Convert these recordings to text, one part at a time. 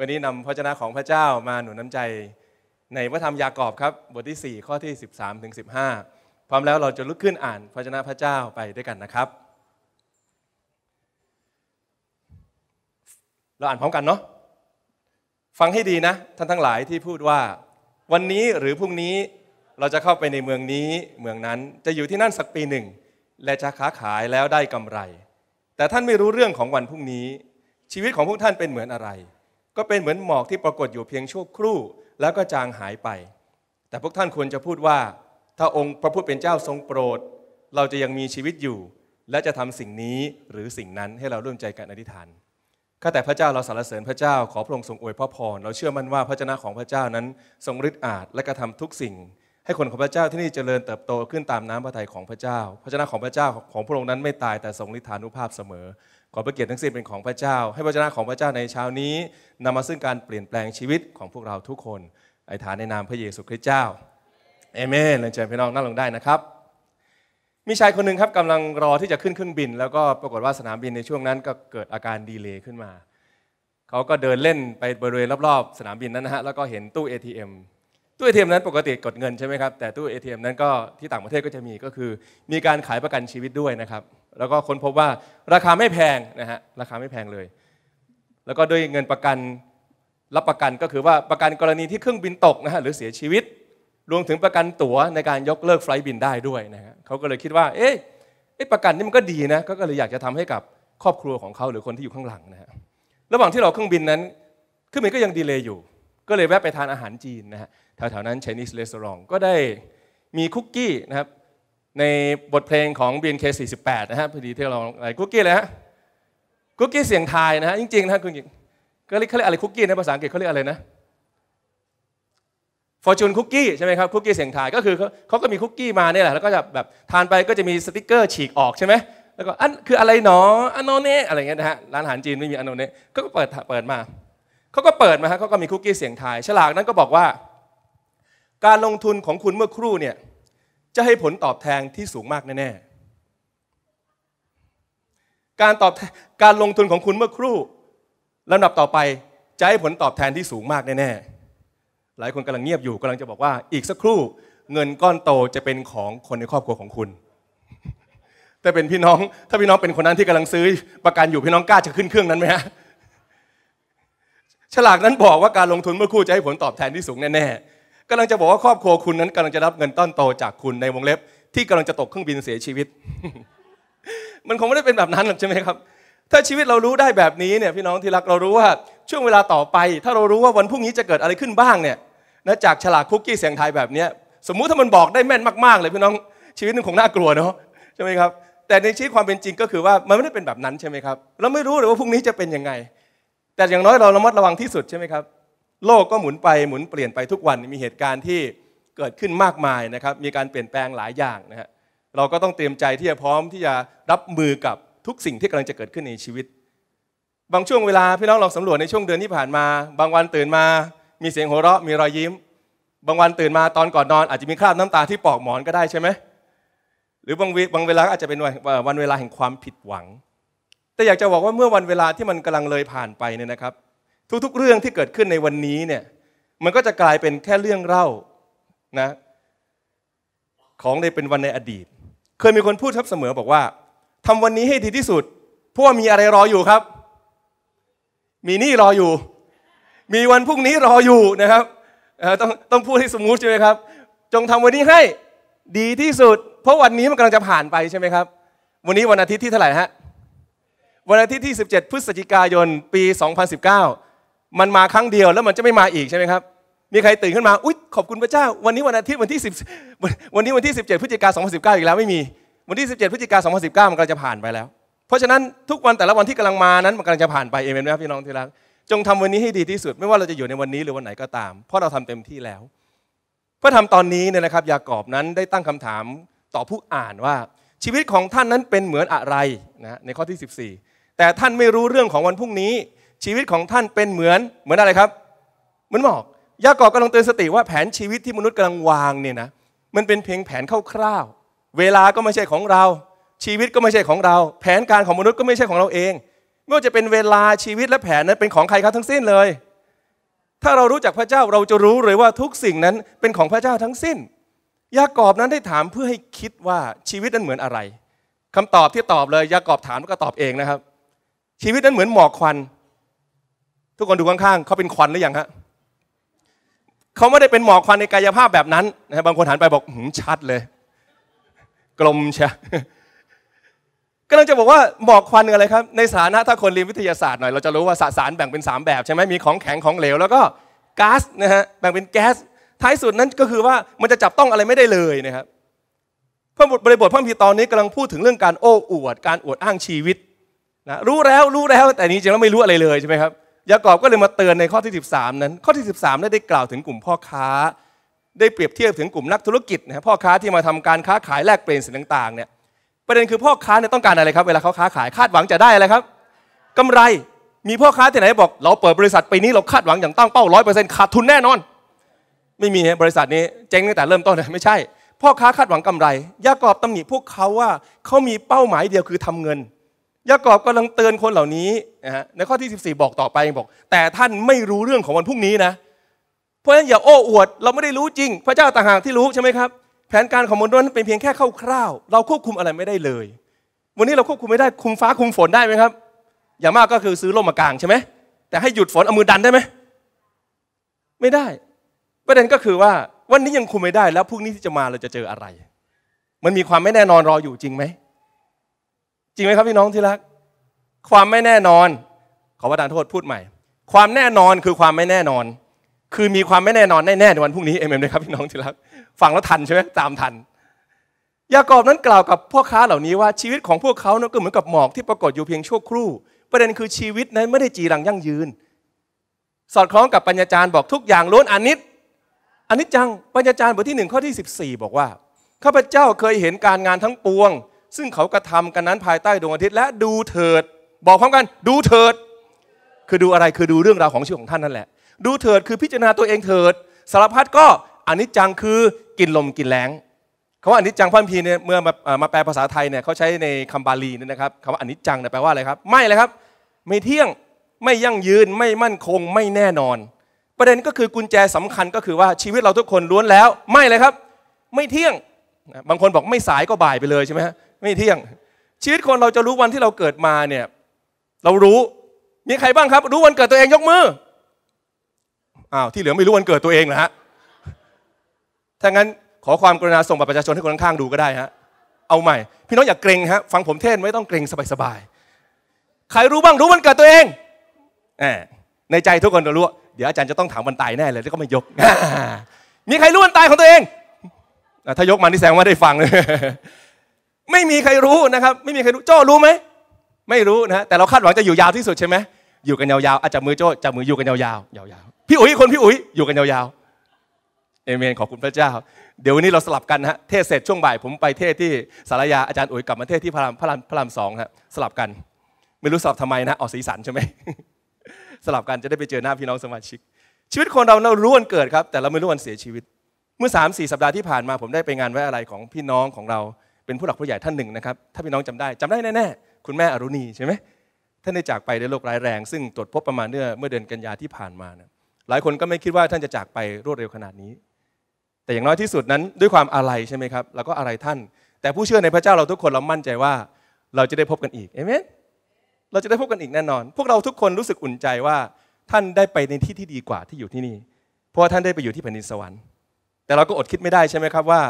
วันนี้นำพระชนะของพระเจ้ามาหนุนน้ำใจ ในพระธรรมยากอบครับบทที่ 4 ข้อที่13ถึงสิพร้อมแล้วเราจะลุกขึ้นอ่านพระชนะพระเจ้าไปด้วยกันนะครับ เราอ่านพร้อมกันเนาะ ฟังให้ดีนะท่านทั้งหลายที่พูดว่า วันนี้หรือพรุ่งนี้เราจะเข้าไปในเมืองนี้เมืองนั้นจะอยู่ที่นั่นสักปีหนึ่ง และจะค้าขายแล้วได้กำไร แต่ท่านไม่รู้เรื่องของวันพรุ่งนี้ ชีวิตของพวกท่านเป็นเหมือนอะไรก็เป็นเหมือนหมอกที่ปรากฏอยู่เพียงชั่วครู่แล้วก็จางหายไป แต่พวกท่านควรจะพูดว่า ถ้าองค์พระผู้เป็นเจ้าทรงโปรด เราจะยังมีชีวิตอยู่ และจะทำสิ่งนี้หรือสิ่งนั้นให้เราร่วมใจกันอธิษฐานข้าแต่พระเจ้าเราสรรเสริญพระเจ้าขอพระองค์ทรงอวยพระพรเราเชื่อมั่นว่าพระเจ้าของพระเจ้านั้นทรงฤทธิ์อาจและกระทาทุกสิ่ง ให้คนของพระเจ้าที่นี่เจริญเติบโตขึ้นตามน้ำพระทัยของพระเจ้าพระเจ้าของพระเจ้าของพระองค์นั้นไม่ตายแต่ทรงฤทธานุภาพเสมอขอพระเกียรติทั้งสิ้นเป็นของพระเจ้า ให้พระเจ้าของพระเจ้าในเช้านี้ นำมาซึ่งการเปลี่ยนแปลงชีวิตของพวกเราทุกคนไอ้ฐานในนามพระเยซูคริสต์เจ้าเอเมนเลยนเชิญพี่น้องนั่งลงได้นะครับ มีชายคนหนึ่งครับกำลังรอที่จะขึ้นเครื่องบิน แล้วก็ปรากฏว่าสนามบินในช่วงนั้นก็เกิดอาการดีเลย์ขึ้นมา เขาก็เดินเล่นไปบริเวณรอบๆสนามบินนั้นนะฮะแล้วก็เห็นตู้ ATM ตู้ ATM นั้นปกติกดเงินใช่ไหมครับแต่ตู้ ATM นั้นก็ที่ต่างประเทศก็จะมีก็คือ มีการขายประกันชีวิตด้วยนะครับแล้วก็ค้นพบว่าราคาไม่แพงนะฮะราคาไม่แพงเลย แล้วก็ด้วยเงินประกันรับประกันก็คือว่าประกันกรณีที่เครื่องบินตกนะฮะหรือเสียชีวิต รวมถึงประกันตั๋วในการยกเลิกไฟล์บินได้ด้วยนะฮะเขาก็เลยคิดว่าเอ๊ะประกันนี่มันก็ดีนะก็เลยอยากจะทำให้กับครอบครัวของเขาหรือคนที่อยู่ข้างหลังนะฮะระหว่างที่เราเครื่องบินนั้นเครื่องบินก็ยังดีเลย์อยู่ ก็เลยแวะไปทานอาหารจีนนะฮะแถวๆนั้น Chinese Restaurant ก็ได้มีคุกกี้นะครับในบทเพลงของ BNK48 นะฮะพอดีที่เราอะไรคุกกี้เลยฮะคุกกี้เสียงไทยนะฮะจริงๆนะคุณหญิงก็เรียกอะไรคุกกี้ในภาษาอังกฤษเขาเรียกอะไรนะฟอร์จูนคุกกี้ใช่ไหมครับ คุกกี้เสียงไทยก็คือเขาก็มีคุกกี้มาเนี่ยแหละ แล้วก็จะแบบ ทานไปก็จะมีสติกเกอร์ฉีกออกใช่ไหมแล้วก็อันคืออะไรหนออันโนเน่อะไรเงี้ยนะฮะร้านอาหารจีนไม่มีอันโนเน่ก็เปิดเปิดมาเขาก็เปิดมาฮะเขาก็มีคุกกี้เสียงไทยฉลากนั้นก็บอกว่าการลงทุนของคุณเมื่อครู่เนี่ยจะให้ผลตอบแทนที่สูงมากแน่ๆการตอบการลงทุนของคุณเมื่อครู่ลำดับต่อไป จะให้ผลตอบแทนที่สูงมากแน่ๆหลายคนกำลังเงียบอยู่กำลังจะบอกว่าอีกสักครู่เงินก้อนโตจะเป็นของคนในครอบครัวของคุณ แต่เป็นพี่น้องถ้าพี่น้องเป็นคนนั้นที่กำลังซื้อประกันอยู่พี่น้องกล้าจะขึ้นเครื่องนั้นไหมฮะฉลากนั้นบอกว่าการลงทุนเมื่อครู่จะให้ผลตอบแทนที่สูงแน่ๆกำลังจะบอกว่าครอบครัวคุณนั้นกำลังจะรับเงินต้นโตจากคุณในวงเล็บที่กำลังจะตกเครื่องบินเสียชีวิต มันคงไม่ได้เป็นแบบนั้นหรอกใช่ไหมครับ ถ้าชีวิตเรารู้ได้แบบนี้เนี่ยพี่น้องที่รักเรารู้ว่า ช่วงเวลาต่อไป ถ้าเรารู้ว่าวันพรุ่งนี้จะเกิดอะไรขึ้นบ้างเนี่ยนะจากฉลากคุกกี้เสียงไทยแบบนี้สมมุติถ้ามันบอกได้แม่นมากๆ เลยพี่น้องชีวิตนึงคงน่ากลัวเนาะใช่ไหมครับแต่ในชีวิตความเป็นจริงก็คือว่ามันไม่ได้เป็นแบบนั้นใช่ไหมครับเราไม่รู้เลยว่าพรุ่งนี้จะเป็นยังไงแต่อย่างน้อยเราระมัดระวังที่สุดใช่ไหมครับโลกก็หมุนไปหมุนเปลี่ยนไปทุกวันมีเหตุการณ์ที่เกิดขึ้นมากมายนะครับ มีการเปลี่ยนแปลงหลายอย่างนะฮะเราก็ต้องเตรียมใจที่จะพร้อมที่จะรับมือกับทุกสิ่งที่กำลังจะเกิดขึ้นในชีวิต บางช่วงเวลาพี่น้องลองสำรวจในช่วงเดือนที่ผ่านมา บางวันตื่นมามีเสียงหัวเราะ มีรอยยิ้ม บางวันตื่นมาตอนก่อนนอนอาจจะมีคราบน้ำตาที่ปอกหมอนก็ได้ใช่ไหมหรือบางวบางเวลาอาจจะเป็นวันเวลาแห่งความผิดหวัง แต่อยากจะบอกว่าเมื่อวันเวลาที่มันกำลังเลยผ่านไปเนี่ยนะครับทุกๆเรื่องที่เกิดขึ้นในวันนี้เนี่ยมันก็จะกลายเป็นแค่เรื่องเล่านะของในเป็นวันในอดีต เคยมีคนพูดทับเสมอบอกว่า ทำวันนี้ให้ดีที่สุดเพราะว่ามีอะไรรออยู่ครับ มีนี่รออยู่ มีวันพรุ่งนี้รออยู่นะครับต้องต้องพูดให้สมูทใช่ไหมครับ จงทำวันนี้ให้ดีที่สุด เพราะวันนี้มันกำลังจะผ่านไปใช่ไหมครับ วันนี้วันอาทิตย์ที่เท่าไหร่ฮะวันอาทิตย์ที่ 17พฤศจิกายนปี 2019มันมาครั้งเดียวแล้วมันจะไม่มาอีกใช่ไหมครับ มีใครตื่นขึ้นมา อุ๊ย ขอบคุณพระเจ้า วันนี้วันอาทิตย์วันที่ 10 วันนี้วันที่ 17 พฤศจิกา2019 อีกแล้ว ไม่มี วันที่ 17 พฤศจิกา2019 มันกำลังจะผ่านไปแล้ว เพราะฉะนั้นทุกวันแต่ละวันที่กำลังมานั้นมันกำลังจะผ่านไปเองเนไหมครับพี่น้องที่รักจงทำวันนี้ให้ดีที่สุด ไม่ว่าเราจะอยู่ในวันนี้หรือวันไหนก็ตาม เพราะเราทำเต็มที่แล้วพื่อทำตอนนี้เนี่ยนะครับยากอบนั้นได้ตั้งคำถามต่อผู้อ่านว่าชีวิตของท่านนั้นเป็นเหมือนอะไรนะในข้อที่14 แต่ท่านไม่รู้เรื่องของวันพรุ่งนี้ชีวิตของท่านเป็นเหมือนเหมือนอะไรครับเหมือนหมอก ยากอบกำลังเตือนสติว่าแผนชีวิตที่มนุษย์กำลังวางเนี่ยนะมันเป็นเพียงแผนคร่าวๆเวลาก็ไม่ใช่ของเรา ชีวิตก็ไม่ใช่ของเรา แผนการของมนุษย์ก็ไม่ใช่ของเราเองไม่ว่าจะเป็นเวลาชีวิตและแผนนั้นเป็นของใครครับทั้งสิ้นเลย ถ้าเรารู้จักพระเจ้าเราจะรู้เลยว่าทุกสิ่งนั้นเป็นของพระเจ้าทั้งสิ้นยากอบนั้นได้ถามเพื่อให้คิดว่าชีวิตนั้นเหมือนอะไร คำตอบที่ตอบเลย ยากอบถามก็ตอบเองนะครับ ชีวิตนั้นเหมือนหมอกควันทุกคนดูข้างๆเขาเป็นควันหรือยังฮะเขาไม่ได้เป็นหมอกควันในกายภาพแบบนั้นนะบางคนหันไปบอกหืมชัดเลย กลมใช่กำลังจะบอกว่าหมอกควันอะไรครับ ในสานะถ้าคนเรียนวิทยาศาสตร์หน่อยเราจะรู้ว่าสสารแบ่งเป็น 3 แบบใช่ไหมมีของแข็งของเหลวแล้วก็ก๊าซนะฮะ แบ่งเป็นแก๊ส ท้ายสุดนั้นก็คือว่ามันจะจับต้องอะไรไม่ได้เลยนะครับพระบริบทพระพีตอนนี้กำลังพูดถึงเรื่องการโอ้อวด การอวดอ้างชีวิตนะ รู้แล้วรู้แล้ว แต่นี้จริงแล้วไม่รู้อะไรเลยใช่ไหมครับยากอบก็เลยมาเตือนในข้อที่ 13นั้นข้อที่ 13ได้กล่าวถึงกลุ่มพ่อค้า ได้เปรียบเทียบถึงกลุ่มนักธุรกิจนะพ่อค้าที่มาทำการค้าขายแลกเปลี่ยนสินต่างๆเนี่ยประเด็นคือพ่อค้าเนี่ยต้องการอะไรครับ เวลาเขาค้าขายคาดหวังจะได้อะไรครับกำไรมีพ่อค้าที่ไหนบอกเราเปิดบริษัทปีนี้เราคาดหวังอย่างตั้งเป้าร้อยเปอร์เซ็นต์ขาดทุนแน่นอนไม่มีบริษัทนี้เจ๊งตั้งแต่เริ่มต้นไม่ใช่พ่อค้าคาดหวังกำไรยากอบตำหนิพวกเขาว่าเขามีเป้าหมายเดียวคือทำเงินยากอบกำลังเตือนคนเหล่านี้นะฮะในข้อที่ 14 บอกต่อไปบอก แต่ท่านไม่รู้เรื่องของวันพรุ่งนี้นะเพราะฉะนั้นอย่าโอ้อวดเราไม่ได้รู้จริง พระเจ้าต่างหากที่รู้ใช่ไหมครับแผนการของมนุษย์นั้นเป็นเพียงแค่คร่าวๆ เราควบคุมอะไรไม่ได้เลย วันนี้เราควบคุมไม่ได้คุมฟ้าคุมฝนได้ไหมครับ อย่างมากก็คือซื้อร่มมากางใช่ไหมแต่ให้หยุดฝนเอามือดันได้ไหมไม่ได้ประเด็นก็คือว่า วันนี้ยังคุมไม่ได้ แล้วพรุ่งนี้ที่จะมาเราจะเจออะไร มันมีความไม่แน่นอนรออยู่จริงไหมจริงไหมครับพี่น้องที่รักความไม่แน่นอนขอประทานโทษพูดใหม่ ความแน่นอนคือความไม่แน่นอน คือมีความไม่แน่นอนแน่ๆในวันพรุ่งนี้เอ็มเอ็มเลยครับพี่น้องที่รักฟังแล้วทันใช่ไหมตามทันยากอบนั้นกล่าวกับพวกค้าเหล่านี้ว่าชีวิตของพวกเขานี่ยก็เหมือนกับหมอกที่ปรากฏอยู่เพียงชั่วครู่ประเด็นคือชีวิตนั้นไม่ได้จีรังยั่งยืน สอดคล้องกับปัญญาจารย์บอกทุกอย่างล้วนอนิจอนิจจังปัญญาจารย์บทที่หนึ่งข้อที่ 14 บอกว่า ข้าพเจ้าเคยเห็นการงานทั้งปวงซึ่งเขากระทากันนั้นภายใต้ดวงอาทิตย์และดูเถิด บอกพร้อมกันดูเถิด คือดูอะไรคือดูเรื่องราวของชีวิตของท่านนั่นแหละ ดูเถิดคือพิจารณาตัวเองเถิดสารพัดก็อันนจจังคือกินลมกินแรงคำว่าอันนจจังพันพีเนี่ยเมื่อมามาแปลภาษาไทยเนี่ยเขาใช้ในคำบาลีนี่นะครับคำว่าอันนจจังเนี่ยแปลว่าอะไรครับ ไม่เลยครับ ไม่เที่ยงไม่ยั่งยืนไม่มั่นคงไม่แน่นอน ประเด็นก็คือกุญแจสำคัญก็คือว่าชีวิตเราทุกคนล้วนแล้วไม่เลยครับไม่เที่ยงบางคนบอกไม่สายก็บ่ายไปเลยใช่ไหมฮะไม่เที่ยงชีวิตคนเราจะรู้วันที่เราเกิดมาเนี่ยเรารู้ มีใครบ้างครับ รู้วันเกิดตัวเองยกมืออ้าวที่เหลือไม่รู้วันเกิดตัวเองนะฮะถ้างั้นขอความกรุณาส่งบัตรประชาชนให้คนข้างๆดูก็ได้ฮะเอาใหม่ พี่น้องอย่าเกรงฮะฟังผมเทศไม่ต้องเกรงสบายๆใครรู้บ้างรู้วันเกิดตัวเองแในใจทุกคนรู้ เดี๋ยวอาจารย์จะต้องถามวันตายแน่เลยแล้วก็ไม่ยก มีใครรู้วันตายของตัวเอง ถ้ายกมานี่แสงว่าได้ฟังเลยไม่มีใครรู้นะครับไม่มีใครรู้โจ้รู้ไหมไม่รู้นะแต่เราคาดหวังจะอยู่ยาวที่สุดใช่ไหมอยู่กันยาวๆอาจจะมือโจ้จับมืออยู่กันยาวๆยาวๆพี่อุ๋ยคนพี่อุ๋ยอยู่กันยาวๆเอเมน ขอบคุณพระเจ้า เดี๋ยววันนี้เราสลับกันฮะเทศเสร็จช่วงบ่าย ผมไปเทศที่สารยาอาจารย์อุ๋ยกลับมาเทศที่พระรามพระรามพระรามสองฮะสลับกัน ไม่รู้สลับทำไมนะออกสีสันใช่ไหมสลับกันจะได้ไปเจอหน้าพี่น้องสมาชิก ชีวิตคนเราเรารู้วันเกิดครับ แต่เราไม่รู้วันเสียชีวิต เมื่อสสามี่สัปดาห์ที่ผ่านมา ผมได้ไปงานไว้อะไรของพี่น้องของเราเป็นผู้หลักผู้ใหญ่ท่านหนึ่งนะครับถ้าพี่น้องจำได้จำได้แน่ๆ คุณแม่อรุณีใช่ไหมท่านได้จากไปด้วยโรคร้ายแรง ซึ่งตรวจพบประมาณเมื่อเมื่อเดือนกันยาที่ผ่านมานะหลายคนก็ไม่คิดว่าท่านจะจากไปรวดเร็วขนาดนี้ แต่อย่างน้อยที่สุดนั้นด้วยความอะไรใช่ไหมครับเราก็อะไรท่าน แต่ผู้เชื่อในพระเจ้าเราทุกคนเรามั่นใจว่าเราจะได้พบกันอีกเอเมนเราจะได้พบกันอีกแน่นอน พวกเราทุกคนรู้สึกอุ่นใจว่าท่านได้ไปในที่ที่ดีกว่าที่อยู่ที่นี่เพราะท่านได้ไปอยู่ที่แผ่นดินสวรรค์ แต่เราก็อดคิดไม่ได้ใช่ไหมครับว่า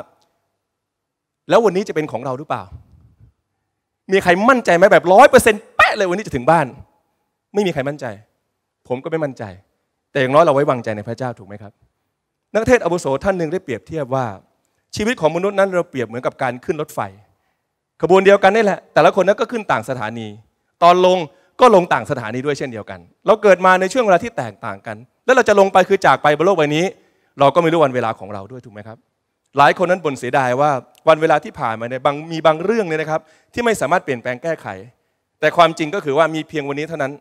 แล้ววันนี้จะเป็นของเราหรือเปล่า มีใครมั่นใจไหมแบบร้อยเปอร์เซ็นต์แป๊ะเลยวันนี้จะถึงบ้าน ไม่มีใครมั่นใจ ผมก็ไม่มั่นใจ แต่อย่างน้อยเราไว้วางใจในพระเจ้าถูกไหมครับ นักเทศอาวุโสท่านหนึ่งได้เปรียบเทียบว่าชีวิตของมนุษย์นั้น เราเปรียบเหมือนกับการขึ้นรถไฟ ขบวนเดียวกันนี่แหละแต่ละคนนั้นก็ขึ้นต่างสถานี ตอนลงก็ลงต่างสถานีด้วยเช่นเดียวกันเราเกิดมาในช่วงเวลาที่แตกต่างกัน แล้วเราจะลงไปคือจากไปบนโลกใบนี้ เราก็ไม่รู้วันเวลาของเราด้วยถูกไหมครับหลายคนนั้นบ่นเสียดายว่าวันเวลาที่ผ่านมาเนี่ยบางมีบางเรื่องเนี่ยนะครับ ที่ไม่สามารถเปลี่ยนแปลงแก้ไข แต่ความจริงก็คือว่ามีเพียงวันนี้เท่านั้น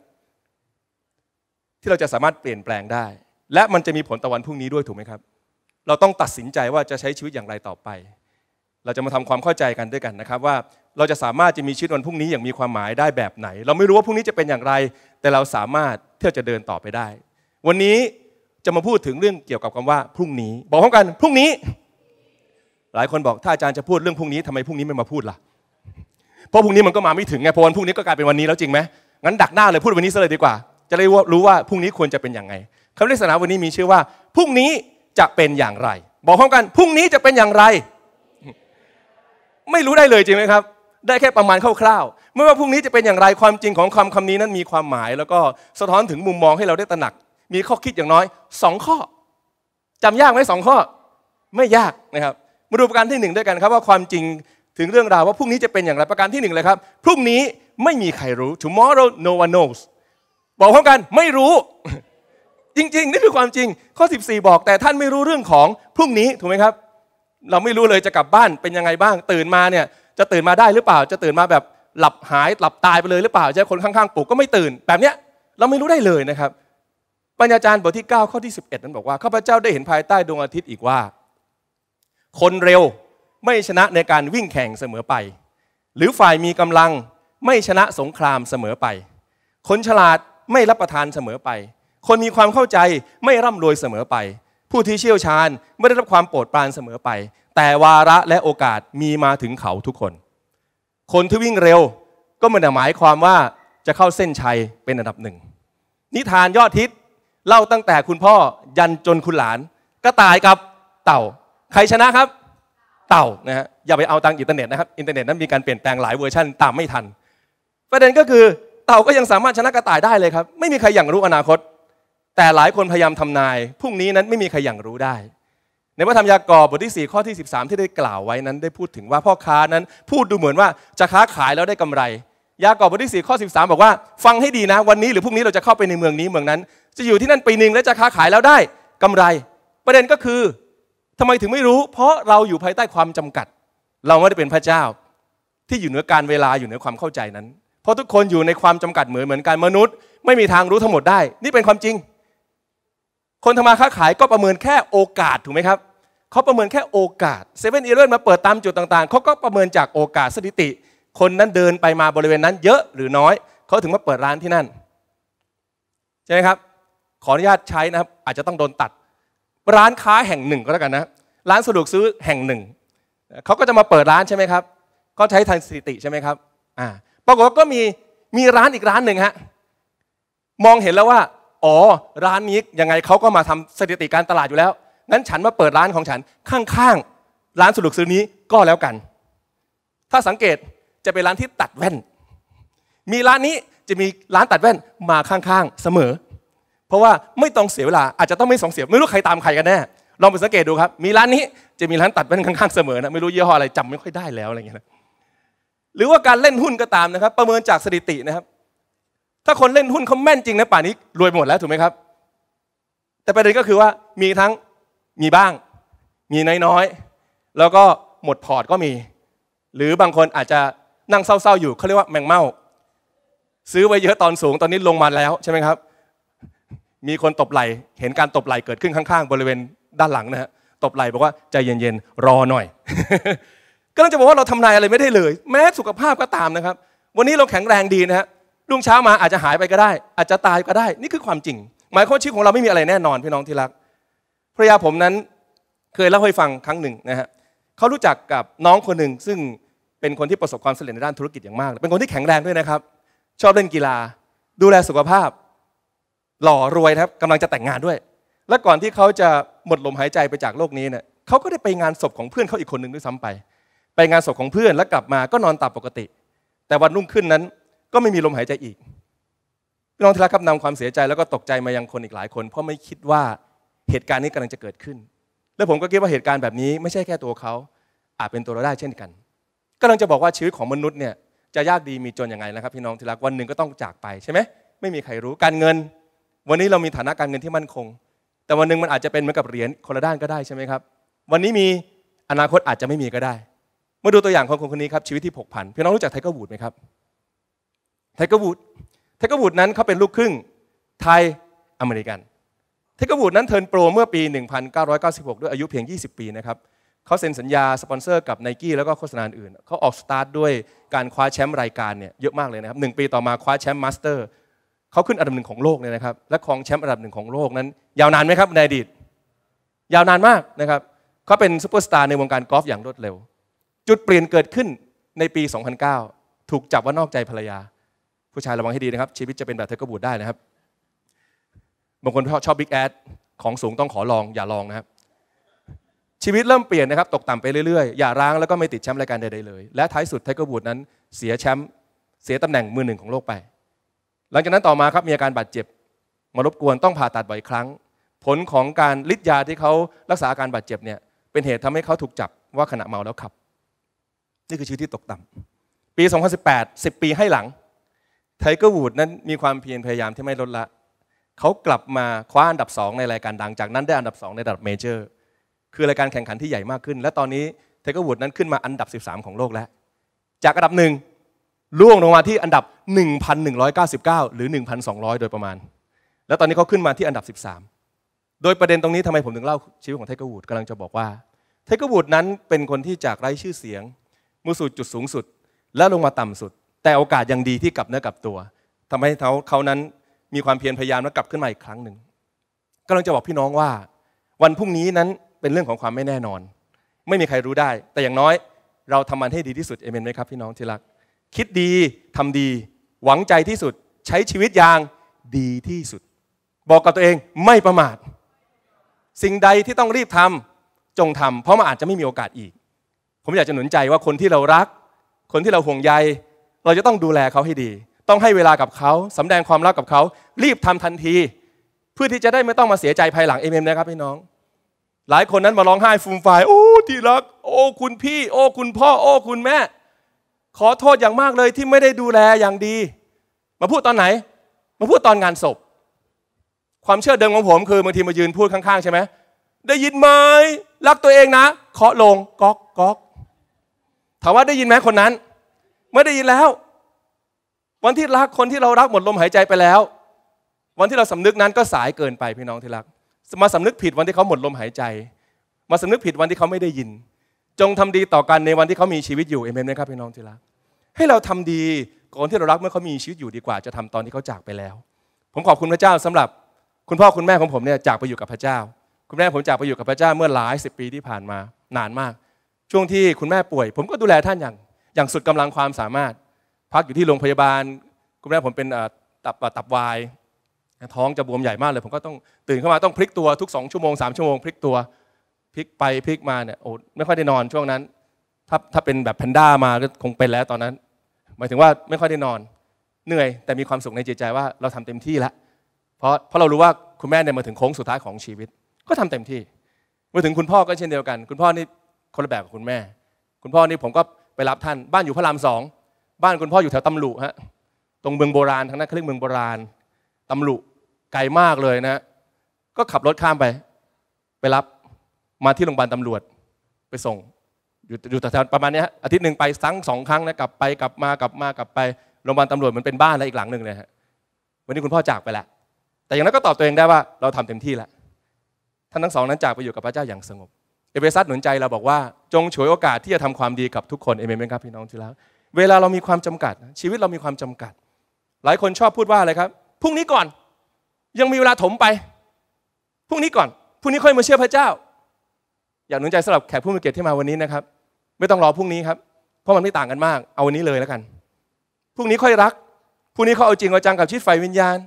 ที่เราจะสามารถเปลี่ยนแปลงได้ และมันจะมีผลตะวันพรุ่งนี้ด้วยถูกไหมครับ เราต้องตัดสินใจว่าจะใช้ชีวิตอย่างไรต่อไป เราจะมาทำความเข้าใจกันด้วยกันนะครับว่าเราจะสามารถจะมีชีวิตวันพรุ่งนี้อย่างมีความหมายได้แบบไหน เราไม่รู้ว่าพรุ่งนี้จะเป็นอย่างไร แต่เราสามารถที่จะเดินต่อไปได้ วันนี้จะมาพูดถึงเรื่องเกี่ยวกับคำว่า พรุ่งนี้ บอกพร้อมกันพรุ่งนี้หลายคนบอกถ้าอาจารย์จะพูดเรื่องพรุ่งนี้ทำไมพรุ่งนี้ไม่มาพูดล่ะ เพราะพรุ่งนี้มันก็มาไม่ถึงไงพอวันพรุ่งนี้ก็กลายเป็นวันนี้แล้วจริงไหมงั้น ดักหน้าเลยพูดวันนี้ซะเลยดีกว่า จะได้รู้ว่าพรุ่งนี้ควรจะเป็นอย่างไงคำเทศนาวันนี้มีชื่อว่าพรุ่งนี้จะเป็นอย่างไร บอกพร้อมกันพรุ่งนี้จะเป็นอย่างไร ไม่รู้ได้เลยจริงไหมครับ ได้แค่ประมาณคร่าวๆไม่ว่าพรุ่งนี้จะเป็นอย่างไรความจริงของคำคำนี้นั้นมีความหมาย แล้วก็สะท้อนถึงมุมมองให้เราได้ตระหนัก มีข้อคิดอย่างน้อยสองข้อจำยากไหมสองข้อ ไม่ยากนะครับมาดูประการที่หนึ่งด้วยกันครับว่าความจริงถึงเรื่องราวว่าพรุ่งนี้จะเป็นอย่างไรประการที่หนึ่งเลยครับพรุ่งนี้ไม่มีใครรู้ tomorrow no one knows บอกพร้อมกันไม่รู้ จริงๆ นี่คือความจริงข้อ 14 บอก แต่ท่านไม่รู้เรื่องของพรุ่งนี้ถูกไหมครับ เราไม่รู้เลยจะกลับบ้านเป็นยังไงบ้าง ตื่นมาเนี่ยจะตื่นมาได้หรือเปล่าจะตื่นมาแบบหลับหายหลับตายไปเลย หรือเปล่าจะคนข้างๆปลุกก็ไม่ตื่น แบบเนี้ยเราไม่รู้ได้เลยนะครับ ปัญญาจารย์บทที่9ข้อที่11 นั้นบอกว่าข้าพเจ้าได้เห็นภายใต้ดวงอาทิตย์อีกว่าคนเร็วไม่ชนะในการวิ่งแข่งเสมอไป หรือฝ่ายมีกำลังไม่ชนะสงครามเสมอไปคนฉลาดไม่รับประทานเสมอไป คนมีความเข้าใจไม่ร่ำรวยเสมอไป ผู้ที่เชี่ยวชาญไม่ได้รับความโปรดปรานเสมอไป แต่วาระและโอกาสมีมาถึงเขาทุกคน คนที่วิ่งเร็วก็ไม่ได้หมายความว่าจะเข้าเส้นชัยเป็นอันดับหนึ่งนิทานยอดทิศเล่าตั้งแต่คุณพ่อยันจนคุณหลานกระต่ายกับเต่าใครชนะครับ เต่านะฮะอย่าไปเอาตังอินเทอร์เน็ตนะครับอินเทอร์เน็ตนั้นมีการเปลี่ยนแปลงหลายเวอร์ชันตามไม่ทัน ประเด็นก็คือเต่าก็ยังสามารถชนะกระต่ายได้เลยครับ ไม่มีใครอย่างรู้อนาคต แต่หลายคนพยายามทำนายพรุ่งนี้นั้นไม่มีใครอย่างรู้ได้ ในพระธรรมยากอบบทที่4ข้อที่13 ที่ได้กล่าวไว้นั้น ได้พูดถึงว่าพ่อค้านั้นพูดดูเหมือนว่าจะค้าขายแล้วได้กำไร ยากอบบทที่4ข้อ 13 บอกว่า ฟังให้ดีนะวันนี้หรือพรุ่งนี้เราจะเข้าไปในเมืองนี้เมืองนั้น จะอยู่ที่นั่นปีหนึ่งและจะค้าขายแล้วได้กำไร ประเด็นก็คือทำไมถึงไม่รู้ เพราะเราอยู่ภายใต้ความจำกัด เราไม่ได้เป็นพระเจ้าที่อยู่เหนือการเวลาอยู่เหนือความเข้าใจนั้น เพราะทุกคนอยู่ในความจำกัดเหมือนเหมือนกันมนุษย์ไม่มีทางรู้ทั้งหมดได้ นี่เป็นความจริง คนทำมาค้าขายก็ประเมินแค่โอกาสถูกไหมครับเขาประเมินแค่โอกาสเซเว่นอีเลมาเปิดตามจุดต่างๆเขาก็ประเมินจากโอกาสสถิติ คนนั้นเดินไปมาบริเวณนั้นเยอะหรือน้อยเขาถึงมาเปิดร้านที่นั่นใช่ไหมครับขออนุญาตใช้นะครับอาจจะต้องโดนตัดร้านค้าแห่งหนึ่งก็แล้วกันนะร้านสะดวกซื้อแห่งหนึ่งเขาก็จะมาเปิดร้านใช่ไหมครับก็ใช้ทางสถิติใช่ไหมครับอ่าปรากฏว่าก็มีมีร้านอีกร้านหนึ่งฮะมองเห็นแล้วว่า อ๋อร้านนี้ยังไงเขาก็มาทำสถิติการตลาดอยู่แล้วงั้นฉันมาเปิดร้านของฉันข้างๆร้านสะดวกซื้อนี้ก็แล้วกัน ถ้าสังเกตจะเป็นร้านที่ตัดแว่น มีร้านนี้จะมีร้านตัดแว่นมาข้าง ๆ เสมอเพราะว่าไม่ต้องเสียเวลาอาจจะต้องไม่สองเสียไม่รู้ใครตามใครกันแน่ลองไปสังเกตดูครับมีร้านนี้จะมีร้านตัดแว่นข้างๆ เสมอนะไม่รู้ยี่ห้ออะไรจำไม่ค่อยได้แล้วอะไรเงี้ยนะหรือว่าการเล่นหุ้นก็ตามนะครับประเมินจากสถิตินะครับ ถ้าคนเล่นหุ้นเขาแม่นจริงนะป่านนี้ รวยหมดแล้วถูกไหมครับแต่ประเด็นก็คือว่ามีทั้งมีบ้าง มีน้อยๆแล้วก็หมดพอร์ตก็มี หรือบางคนอาจจะนั่งเศร้าๆอยู่เขาเรียกว่าแมงเม่าซื้อไว้เยอะตอนสูงตอนนี้ลงมาแล้วใช่ไหมครับมีคนตบไหลเห็นการตบไหลเกิดขึ้นข้าง ๆ บริเวณด้านหลังนะฮะตบไหลบอกว่าใจเย็นๆรอหน่อยก็ต้องจะบอกว่าเราทำนายอะไรไม่ได้เลย แม้สุขภาพก็ตามนะครับ วันนี้เราแข็งแรงดีนะฮะรุ่งเช้ามาอาจจะหายไปก็ได้ อาจจะตายก็ได้ นี่คือความจริงหมายความชีวิตของเราไม่มีอะไรแน่นอนพี่น้องที่รักภรรยาผมนั้นเคยเล่าให้ฟังครั้งหนึ่งนะฮะเขารู้จักกับน้องคนหนึ่ง ซึ่งเป็นคนที่ประสบความสำเร็จในด้านธุรกิจอย่างมาก เป็นคนที่แข็งแรงด้วยนะครับ ชอบเล่นกีฬาดูแลสุขภาพหล่อรวยนะครับกำลังจะแต่งงานด้วย และก่อนที่เขาจะหมดลมหายใจไปจากโลกนี้เนี่ยเขาก็ได้ไปงานศพของเพื่อนเขาอีกคนหนึ่งด้วยซ้ำไป ไปงานศพของเพื่อนแล้วกลับมาก็นอนตามปกติ แต่วันรุ่งขึ้นนั้นก็ไม่มีลมหายใจอีกพี่น้องที่รักครับนำความเสียใจแล้วก็ตกใจมายังคนอีกหลายคน เพราะไม่คิดว่าเหตุการณ์นี้กำลังจะเกิดขึ้น และผมก็คิดว่าเหตุการณ์แบบนี้ ไม่ใช่แค่ตัวเขาอาจเป็นตัวเราได้เช่นกันกำลังจะบอกว่าชีวิตของมนุษย์เนี่ยจะยากดีมีจนยังไงนะครับพี่น้องที่รักวันหนึ่งก็ต้องจากไปใช่ไหมไม่มีใครรู้การเงินวันนี้เรามีฐานะการเงินที่มั่นคง แต่วันนึงมันอาจจะเป็นเหมือนกับเหรียญคนละด้านก็ได้ใช่ไหมครับ วันนี้มีอนาคตอาจจะไม่มีก็ได้มาดูตัวอย่างของคนคนนี้ครับชีวิตที่ผกผันพี่น้องรู้จักไทเกอร์วูดไหมครับ ไทเกอร์วูด ไทเกอร์วูดนั้นเขาเป็นลูกครึ่งไทยอเมริกัน ไทเกอร์วูดนั้นเทิร์นโปรเมื่อปี 1996 ด้วยอายุเพียง 20 ปีนะครับเขาเซ็นสัญญาสปอนเซอร์กับไนกี้แล้วก็โฆษณาอื่น เขาออกสตาร์ทด้วยการคว้าแชมป์รายการเนี่ยเยอะมากเลยนะครับหปีต่อมาคว้าแชมป์มาสเตอร์เขาขึ้นอันดับหนึ่งของโลกเนี่ยนะครับและครองแชมป์อันดับหนึ่งของโลกนั้น ยาวนานไหมครับ ในอดีตยาวนานมากนะครับเขาเป็นซูเปอร์สตาร์ในวงการกอล์ฟอย่างรวดเร็ว จุดเปลี่ยนเกิดขึ้นในปี 2009 ถูกจับว่านอกใจภรรยา ผู้ชายระวังให้ดีนะครับ ชีวิตจะเป็นแบบเธอร์บูดได้นะครับ บางคนชอบบิ๊กแอดของสูงต้องขอลองอย่าลองนะครับชีวิตเริ่มเปลี่ยนนะครับตกต่ำไปเรื่อยๆอย่าร้างแล้วก็ไม่ติดแชมป์รายการใดๆเลย และท้ายสุดไทเกอร์บูดนั้น เสียแชมป์เสียตำแหน่งมือหนึ่งของโลกไปหลังจากนั้นต่อมาครับมีอาการบาดเจ็บ มารบกวนต้องผ่าตัดบ่อยครั้ง ผลของการฤทธิ์ยาที่เขารักษาอาการบาดเจ็บเนี่ยเป็นเหตุทำให้เขาถูกจับว่าขณะเมาแล้วขับนี่คือชีวิตที่ตกต่ำ ปี 2018 10 ปีให้หลังไทเกอร์วูดนั้นมีความเพียรพยายามที่ไม่ลดละเขากลับมาคว้าอันดับ 2 ในรายการดังจากนั้นได้อันดับ 2 ในระดับเมเจอร์คือรายการแข่งขันที่ใหญ่มากขึ้น และตอนนี้ไทเกอร์วูดนั้นขึ้นมาอันดับ 13 ของโลกแล้ว จากอันดับหนึ่งล่วงลงมาที่อันดับ 1,199หรือ1,200 โดยประมาณ แล้วตอนนี้เขาขึ้นมาที่อันดับ 13 โดยประเด็นตรงนี้ทำไมผมถึงเล่าชีวิตของไทเกอร์วูดกำลังจะบอกว่าไทเกอร์วูดนั้นเป็นคนที่จากไร้ชื่อเสียงมุ่งสู่จุดสูงสุด และลงมาต่ำสุด แต่โอกาสยังดีที่กลับเนื้อกลับตัว ทำให้เขาเขานั้นมีความเพียรพยายามและกลับขึ้นมาอีกครั้งหนึ่งกำลังจะบอกพี่น้องว่า วันพรุ่งนี้นั้นเป็นเรื่องของความไม่แน่นอน ไม่มีใครรู้ได้ แต่อย่างน้อยเราทำมันให้ดีที่สุดเอเมนไหมครับพี่น้องที่รักคิดดี ทำดี หวังใจที่สุด ใช้ชีวิตอย่างดีที่สุด บอกกับตัวเองไม่ประมาท สิ่งใดที่ต้องรีบทำ จงทำ เพราะมันอาจจะไม่มีโอกาสอีก ผมอยากจะหนุนใจว่าคนที่เรารัก คนที่เราห่วงใย เราจะต้องดูแลเขาให้ดี ต้องให้เวลากับเขาสาแดงความรักกับเขา รีบทำทันที เพื่อที่จะได้ไม่ต้องมาเสียใจภายหลังเอเมเมนะครับพี่น้อง หลายคนนั้นมาร้องไห้ฟูมฟายโอ้ที่รัก โอ้คุณพี่ โอ้คุณพ่อโอ้ คุณแม่ขอโทษอย่างมากเลยที่ไม่ได้ดูแลอย่างดี มาพูดตอนไหน มาพูดตอนงานศพ ความเชื่อเดิมของผมคือบางทีมายืนพูดข้างๆใช่ไหมได้ยินไหมรักตัวเองนะ เคาะลง ก๊อกก๊อกถามว่าได้ยินไหมคนนั้น ไม่ได้ยินแล้ว วันที่รัก คนที่เรารักหมดลมหายใจไปแล้ว วันที่เราสำนึกนั้นก็สายเกินไปพี่น้องที่รัก มาสำนึกผิดวันที่เขาหมดลมหายใจ มาสำนึกผิดวันที่เขาไม่ได้ยินจงทำดีต่อกันในวันที่เขามีชีวิตอยู่เอเมนไหมครับพี่น้องที่รักให้เราทำดีก่อนที่เรารักเมื่อเขามีชีวิตอยู่ดีกว่าจะทำตอนที่เขาจากไปแล้ว ผมขอบคุณพระเจ้าสำหรับ คุณพ่อคุณแม่ของผมเนี่ยจากไปอยู่กับพระเจ้า คุณแม่ผมจากไปอยู่กับพระเจ้าเมื่อหลายสิบปีที่ผ่านมานานมาก ช่วงที่คุณแม่ป่วย ผมก็ดูแลท่านอย่างอย่างสุดกำลังความสามารถ พักอยู่ที่โรงพยาบาล คุณแม่ผมเป็นตับตับวายท้องจะบวมใหญ่มากเลย ผมก็ต้องตื่นขึ้นมาต้องพลิกตัวทุกสองชั่วโมงสามชั่วโมงพลิกตัวพลิกไปพลิกมาเนี่ยโอ้ไม่ค่อยได้นอน ช่วงนั้น ถ้าถ้าเป็นแบบแพนด้ามาก็คงเป็นแล้วตอนนั้น หมายถึงว่าไม่ค่อยได้นอนเหนื่อยแต่มีความสุขในใจใจว่าเราทำเต็มที่แล้วเพราะเพราะเรารู้ว่าคุณแม่เนี่ยมาถึงโค้งสุดท้ายของชีวิต ก็ทำเต็มที่มาถึงคุณพ่อก็เช่นเดียวกัน คุณพ่อนี่คนละแบบกับคุณแม่ คุณพ่อนี่ผมก็ไปรับท่าน บ้านอยู่พระรามสองบ้านคุณพ่ออยู่แถวตำลุฮะตรงเมืองโบราณทางนั้นเขรื่องเมืองโบราณตำลุไกลมากเลยนะ ก็ขับรถข้ามไป ไปรับมาที่โรงพยาบาลตำรวจไปส่งอยู่อยู่แถวประมาณนี้อาทิตย์หนึ่งไปสั้งสองครั้งนะกลับไปกลับมากลับมากลับไปโรงพยาบาลตำรวจมันเป็นบ้านแล้วอีกหลังหนึ่งเลยฮะวันนี้คุณพ่อจากไปแล้วแต่อย่างนั้นก็ตอบตัวเองได้ว่าเราทำเต็มที่แล้วท่านทั้งสองนั้นจากไปอยู่กับพระเจ้าอย่างสงบเอเวซัสหนุนใจเราบอกว่า จงฉวยโอกาสที่จะทำความดีกับทุกคนเอเมนไหมครับพี่น้องที่รักเวลาเรามีความจำกัดชีวิตเรามีความจำกัด หลายคนชอบพูดว่าอะไรครับพรุ่งนี้ก่อนยังมีเวลาถมไปพรุ่งนี้ก่อนพรุ่งนี้ค่อยมาเชื่อพระเจ้าอยากหนุนใจสำหรับแขกผู้มีเกียรติที่มาวันนี้นะครับไม่ต้องรอพรุ่งนี้ครับเพราะมันไม่ต่างกันมาก เอาวันนี้เลยแล้วกันพรุ่งนี้ค่อยรักพรุ่งนี้เขาเอาจริงเอาจังกับชีวิตไฟวิญญาณ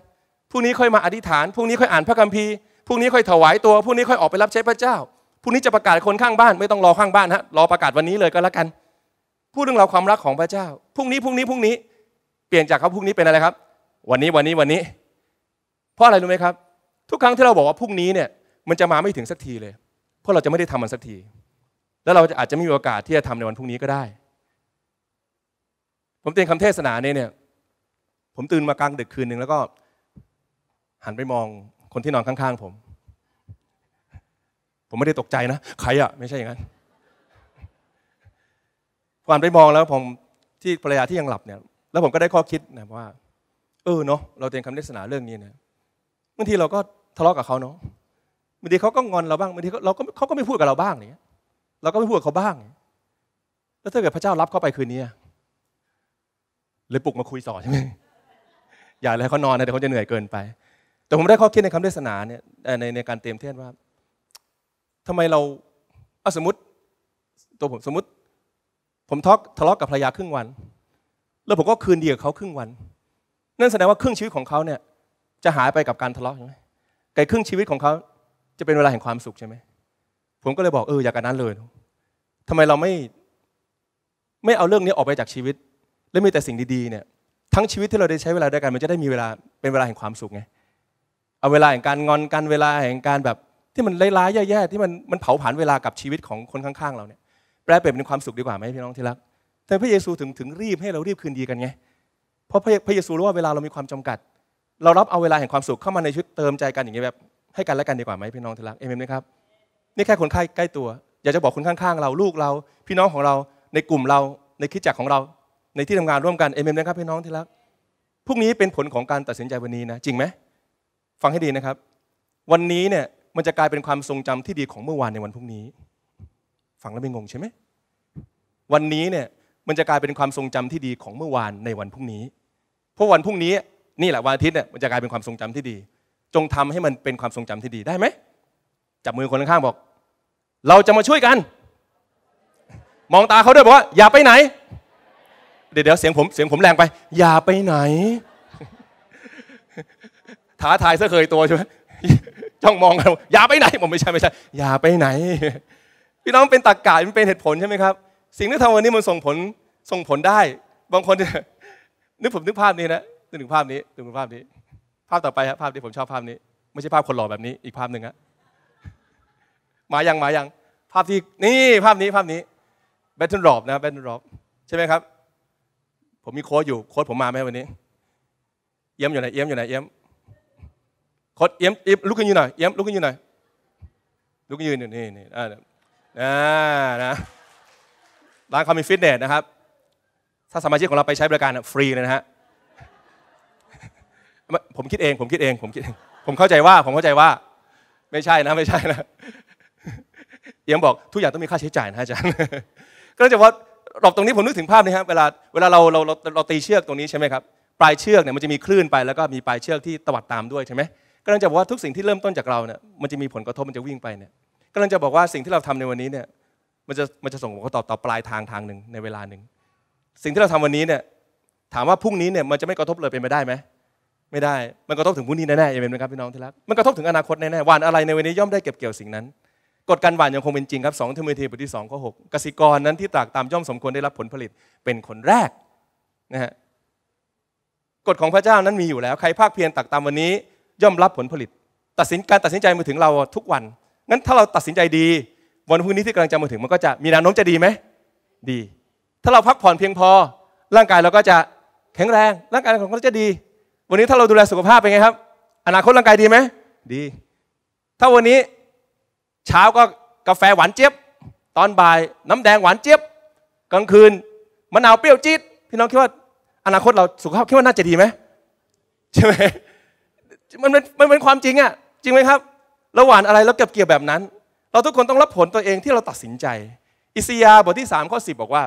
พรุ่งนี้ค่อยมาอธิษฐานพรุ่งนี้ค่อยอ่านพระคัมภีร์พรุ่งนี้ค่อยถวายตัวพรุ่งนี้ค่อยออกไปรับใช้พระเจ้าพรุ่งนี้จะประกาศคนข้างบ้าน ไม่ต้องรอข้างบ้านฮะรอประกาศวันนี้เลยก็แล้วกันพูดเรื่องราวความรักของพระเจ้าพรุ่งนี้พรุ่งนี้พรุ่งนี้ เปลี่ยนจากเขาพรุ่งนี้เป็นอะไรครับ วันนี้วันนี้วันนี้เพราะอะไรรู้ไหมครับ ทุกครั้งที่เราบอกว่าพรุ่งนี้เนี่ยมันจะมาไม่ถึงสักทีเลยพราะเราจะไม่ได้ทำมันสักที แล้วเราอาจจะไม่มีโอกาสที่จะทำในวันพรุ่งนี้ก็ได้ ผมเตรียมคำเทศนาเนี่ยเนี่ย ผมตื่นมากลางดึกคืนหนึ่งแล้วก็หันไปมองคนที่นอนข้างๆผม ผมไม่ได้ตกใจนะ ใครอะไม่ใช่อย่างนั้นผอหันไปมองแล้ว ผมที่ภรรยาที่ยังหลับเนี่ย แล้วผมก็ได้ข้อคิดนะว่าเออเนาะเราเตรียมคำเทศนาเรื่องนี้นะ บางทีเราก็ทะเลาะกับเขาเนาะบางทีเขาก็งอนเราบ้างบางทีเราก็เขาก็ไม่พูดกับเราบ้างเนี่ยเราก็ไม่พูดกับเขาบ้างแล้วถ้าเกิดพระเจ้ารับเข้าไปคืนนี้เลยปลุกมาคุยต่อใช่ไหมอย่าเลยเขานอนนะเดี๋ยวเขาจะเหนื่อยเกินไป แต่ผมได้ข้อคิดในคำเทศนาเนี่ยในในการเตรียมเทศว่า ทำไมเราเอาสมมติตัวผมสมมติ ผมทอกทะเลาะกับภรรยาครึ่งวัน แล้วผมก็คืนดีกับเขาครึ่งวัน นั่นแสดงว่าครึ่งชีวิตของเขาเนี่ย จะหายไปกับการทะเลาะใช่ไหมไก่ครึ่งชีวิตของเขาจะเป็นเวลาแห่งความสุขใช่ไหม ผมก็เลยบอกเอออยากกันนั้นเลย ทำไมเราไม่ไม่เอาเรื่องนี้ออกไปจากชีวิต แล้วมีแต่สิ่งดีๆเนี่ยทั้งชีวิตที่เราได้ใช้เวลาด้วยกัน มันจะได้มีเวลาเป็นเวลาแห่งความสุขไงเอาเวลาแห่งการงอนกันเวลาแห่งการแบบที่มันร้ายๆแย่ๆที่มันมันเผาผลาญเวลากับชีวิตของคนข้างๆเราเนี่ยแปลเปลี่ยนเป็นความสุขดีกว่าไหมพี่น้องที่รักแต่พระเยซูถึงถึงรีบให้เรารีบคืนดีกันไงเพราะพระเยซูรู้ว่าเวลาเรามีความจำกัด เรารับเอาเวลาแห่งความสุขเข้ามาในชีวิตเติมใจกันอย่างนี้แบบให้กันและกันดีกว่าไหมพี่น้องที่รักเอเมนไหมครับนี่แค่คนไข้ใกล้ตัว อยากจะบอกคนข้างๆ เราลูกเรา พี่น้องของเรา ในกลุ่มเราในคิดจักของเรา ในที่ทำงานร่วมกันเอเมนไหมครับ พี่น้องที่รักพรุ่งนี้เป็นผลของการตัดสินใจวันนี้นะจริงไหมฟังให้ดีนะครับ วันนี้เนี่ยมันจะกลายเป็นความทรงจำที่ดีของเมื่อวานในวันพรุ่งนี้ฟังแล้วไม่งงใช่ไหมวันนี้เนี่ยมันจะกลายเป็นความทรงจำที่ดีของเมื่อวานในวันพรุ่งนี้ เพราะวันพรุ่งนี้นี่แหละวันอาทิตย์เนี่ยมันจะกลายเป็นความทรงจำที่ดีจงทำให้มันเป็นความทรงจำที่ดีได้ไหม จับมือคนข้างบอก เราจะมาช่วยกัน มองตาเขาด้วยบอกว่าอย่าไปไหน เดี๋ยวเดี๋ยวเสียงผมเสียงผมแรงไป อย่าไปไหนท้าทายซะเคยตัวใช่ไหมจ้องมองกันอย่าไปไหนผมไม่ใช่ไม่ใช่ อย่าไปไหน พี่น้องเป็นตากกามันเป็นเหตุผลใช่ไหมครับ สิ่งที่ทำวันนี้มันส่งผลส่งผลได้ บางคนนึกผมนึกภาพนี้นะนึกถึงภาพนี้นึกถึงภาพนี้าพต่อไปครับภาพที่ผมชอบภาพนี้ ไม่ใช่ภาพคนหล่อแบบนี้อีกภาพหนึ่งฮะมายังมายังภาพที่นี่ภาพนี้ภาพนี้แบทเทิลรอบนะแบทเทิลรอบใช่ไหมครับผมมีโค้ดอยู่โค้ดผมมาไหมวันนี้ เอี้ยมอยู่ไหนเอี้ยมอยู่ไหนเอี้ยมโค้ดเอี้ยมเอี้ยมลุกขึ้นยืนหน่อยเอี้ยมลุกขึ้นยืนหน่อยลุกขึ้นยืนนี่นี่นี่อ่านะร้านคขามีฟิตเนสนะครับ ถ้าสมาชิกของเราไปใช้บริการฟรีเลยนะฮะผมคิดเองผมคิดเองผมคิดเองผมเข้าใจว่า ผมเข้าใจว่า ไม่ใช่นะ ไม่ใช่นะเอียมบอกทุกอย่างต้องมีค่าใช้จ่ายนะอาจารย์ก็จะว่าหลบตรงนี้ผมนึกถึงภาพนี้ครับเวลาเวลาเราเราเราเราตีเชือกตรงนี้ใช่ไหมครับปลายเชือกเนี่ยมันจะมีคลื่นไปแล้วก็มีปลายเชือกที่ตวัดตามด้วยใช่ไหมกำลังจะบอกว่าทุกสิ่งที่เริ่มต้นจากเราเนี่ยมันจะมีผลกระทบมันจะวิ่งไปเนี่ยกำลังจะบอกว่าสิ่งที่เราทำในวันนี้เนี่ยมันจะมันจะส่งผลกระทบต่อปลายทางทางหนึ่งในเวลาหนึ่งสิ่งที่เราทำวันนี้เนี่ยถามว่าพรุ่งนี้เนี่ยมันจะไม่กระทบเลยเป็นไปได้ไหมไม่ได้ มันกระทบถึงผู้นี้แน่ๆอย่าเป็นหมครับพี่น้องที่รัก มันกระทบถึงอนาคตแน่ๆหวานอะไรในวันนี้ย่อมได้เก็บเกี่ยวสิ่งนั้น กฎการหวานยังคงเป็นจริงครับ2ทเทมเีบทที่2ข้อ6กสิกรนั้นที่ตากตามย่อมสมควรได้รับผลผลิต เป็นคนแรกนะฮะ กฎของพระเจ้านั้นมีอยู่แล้ว ใครภาคเพียรตักตามวันนี้ย่อมรับผลผลิต ตัดสินการตัดสินใจมาถึงเราทุกวัน งั้นถ้าเราตัดสินใจดี วันพรุ่งนี้ที่กำลังจะมาถึงมันก็จะมีแนวโน้มจะดีไหม ดี ถ้าเราพักผ่อนเพียงพอร่างกายเราก็จะแข็งแรง ร่างกายของเราจะดีวันนี้ถ้าเราดูแลสุขภาพเป็นไงครับ อนาคตร่างกายดีไหมดี ถ้าวันนี้เช้าก็กาแฟหวานเจี๊ยบตอนบ่ายน้ำแดงหวานเจี๊ยบกลางคืน มะนาวเปรี้ยวจี๊ดพี่น้องคิดว่าอนาคตเราสุขภาพคิดว่าน่าจะดีไหมใช่ไหมมันเป็นมันเป็นความจริงอะจริงไหมครับเราหวานอะไรเราเก็บเกี่ยวแบบนั้น เราทุกคนต้องรับผลตัวเองที่เราตัดสินใจ อิสยาบทที่3ข้อ10บอกว่า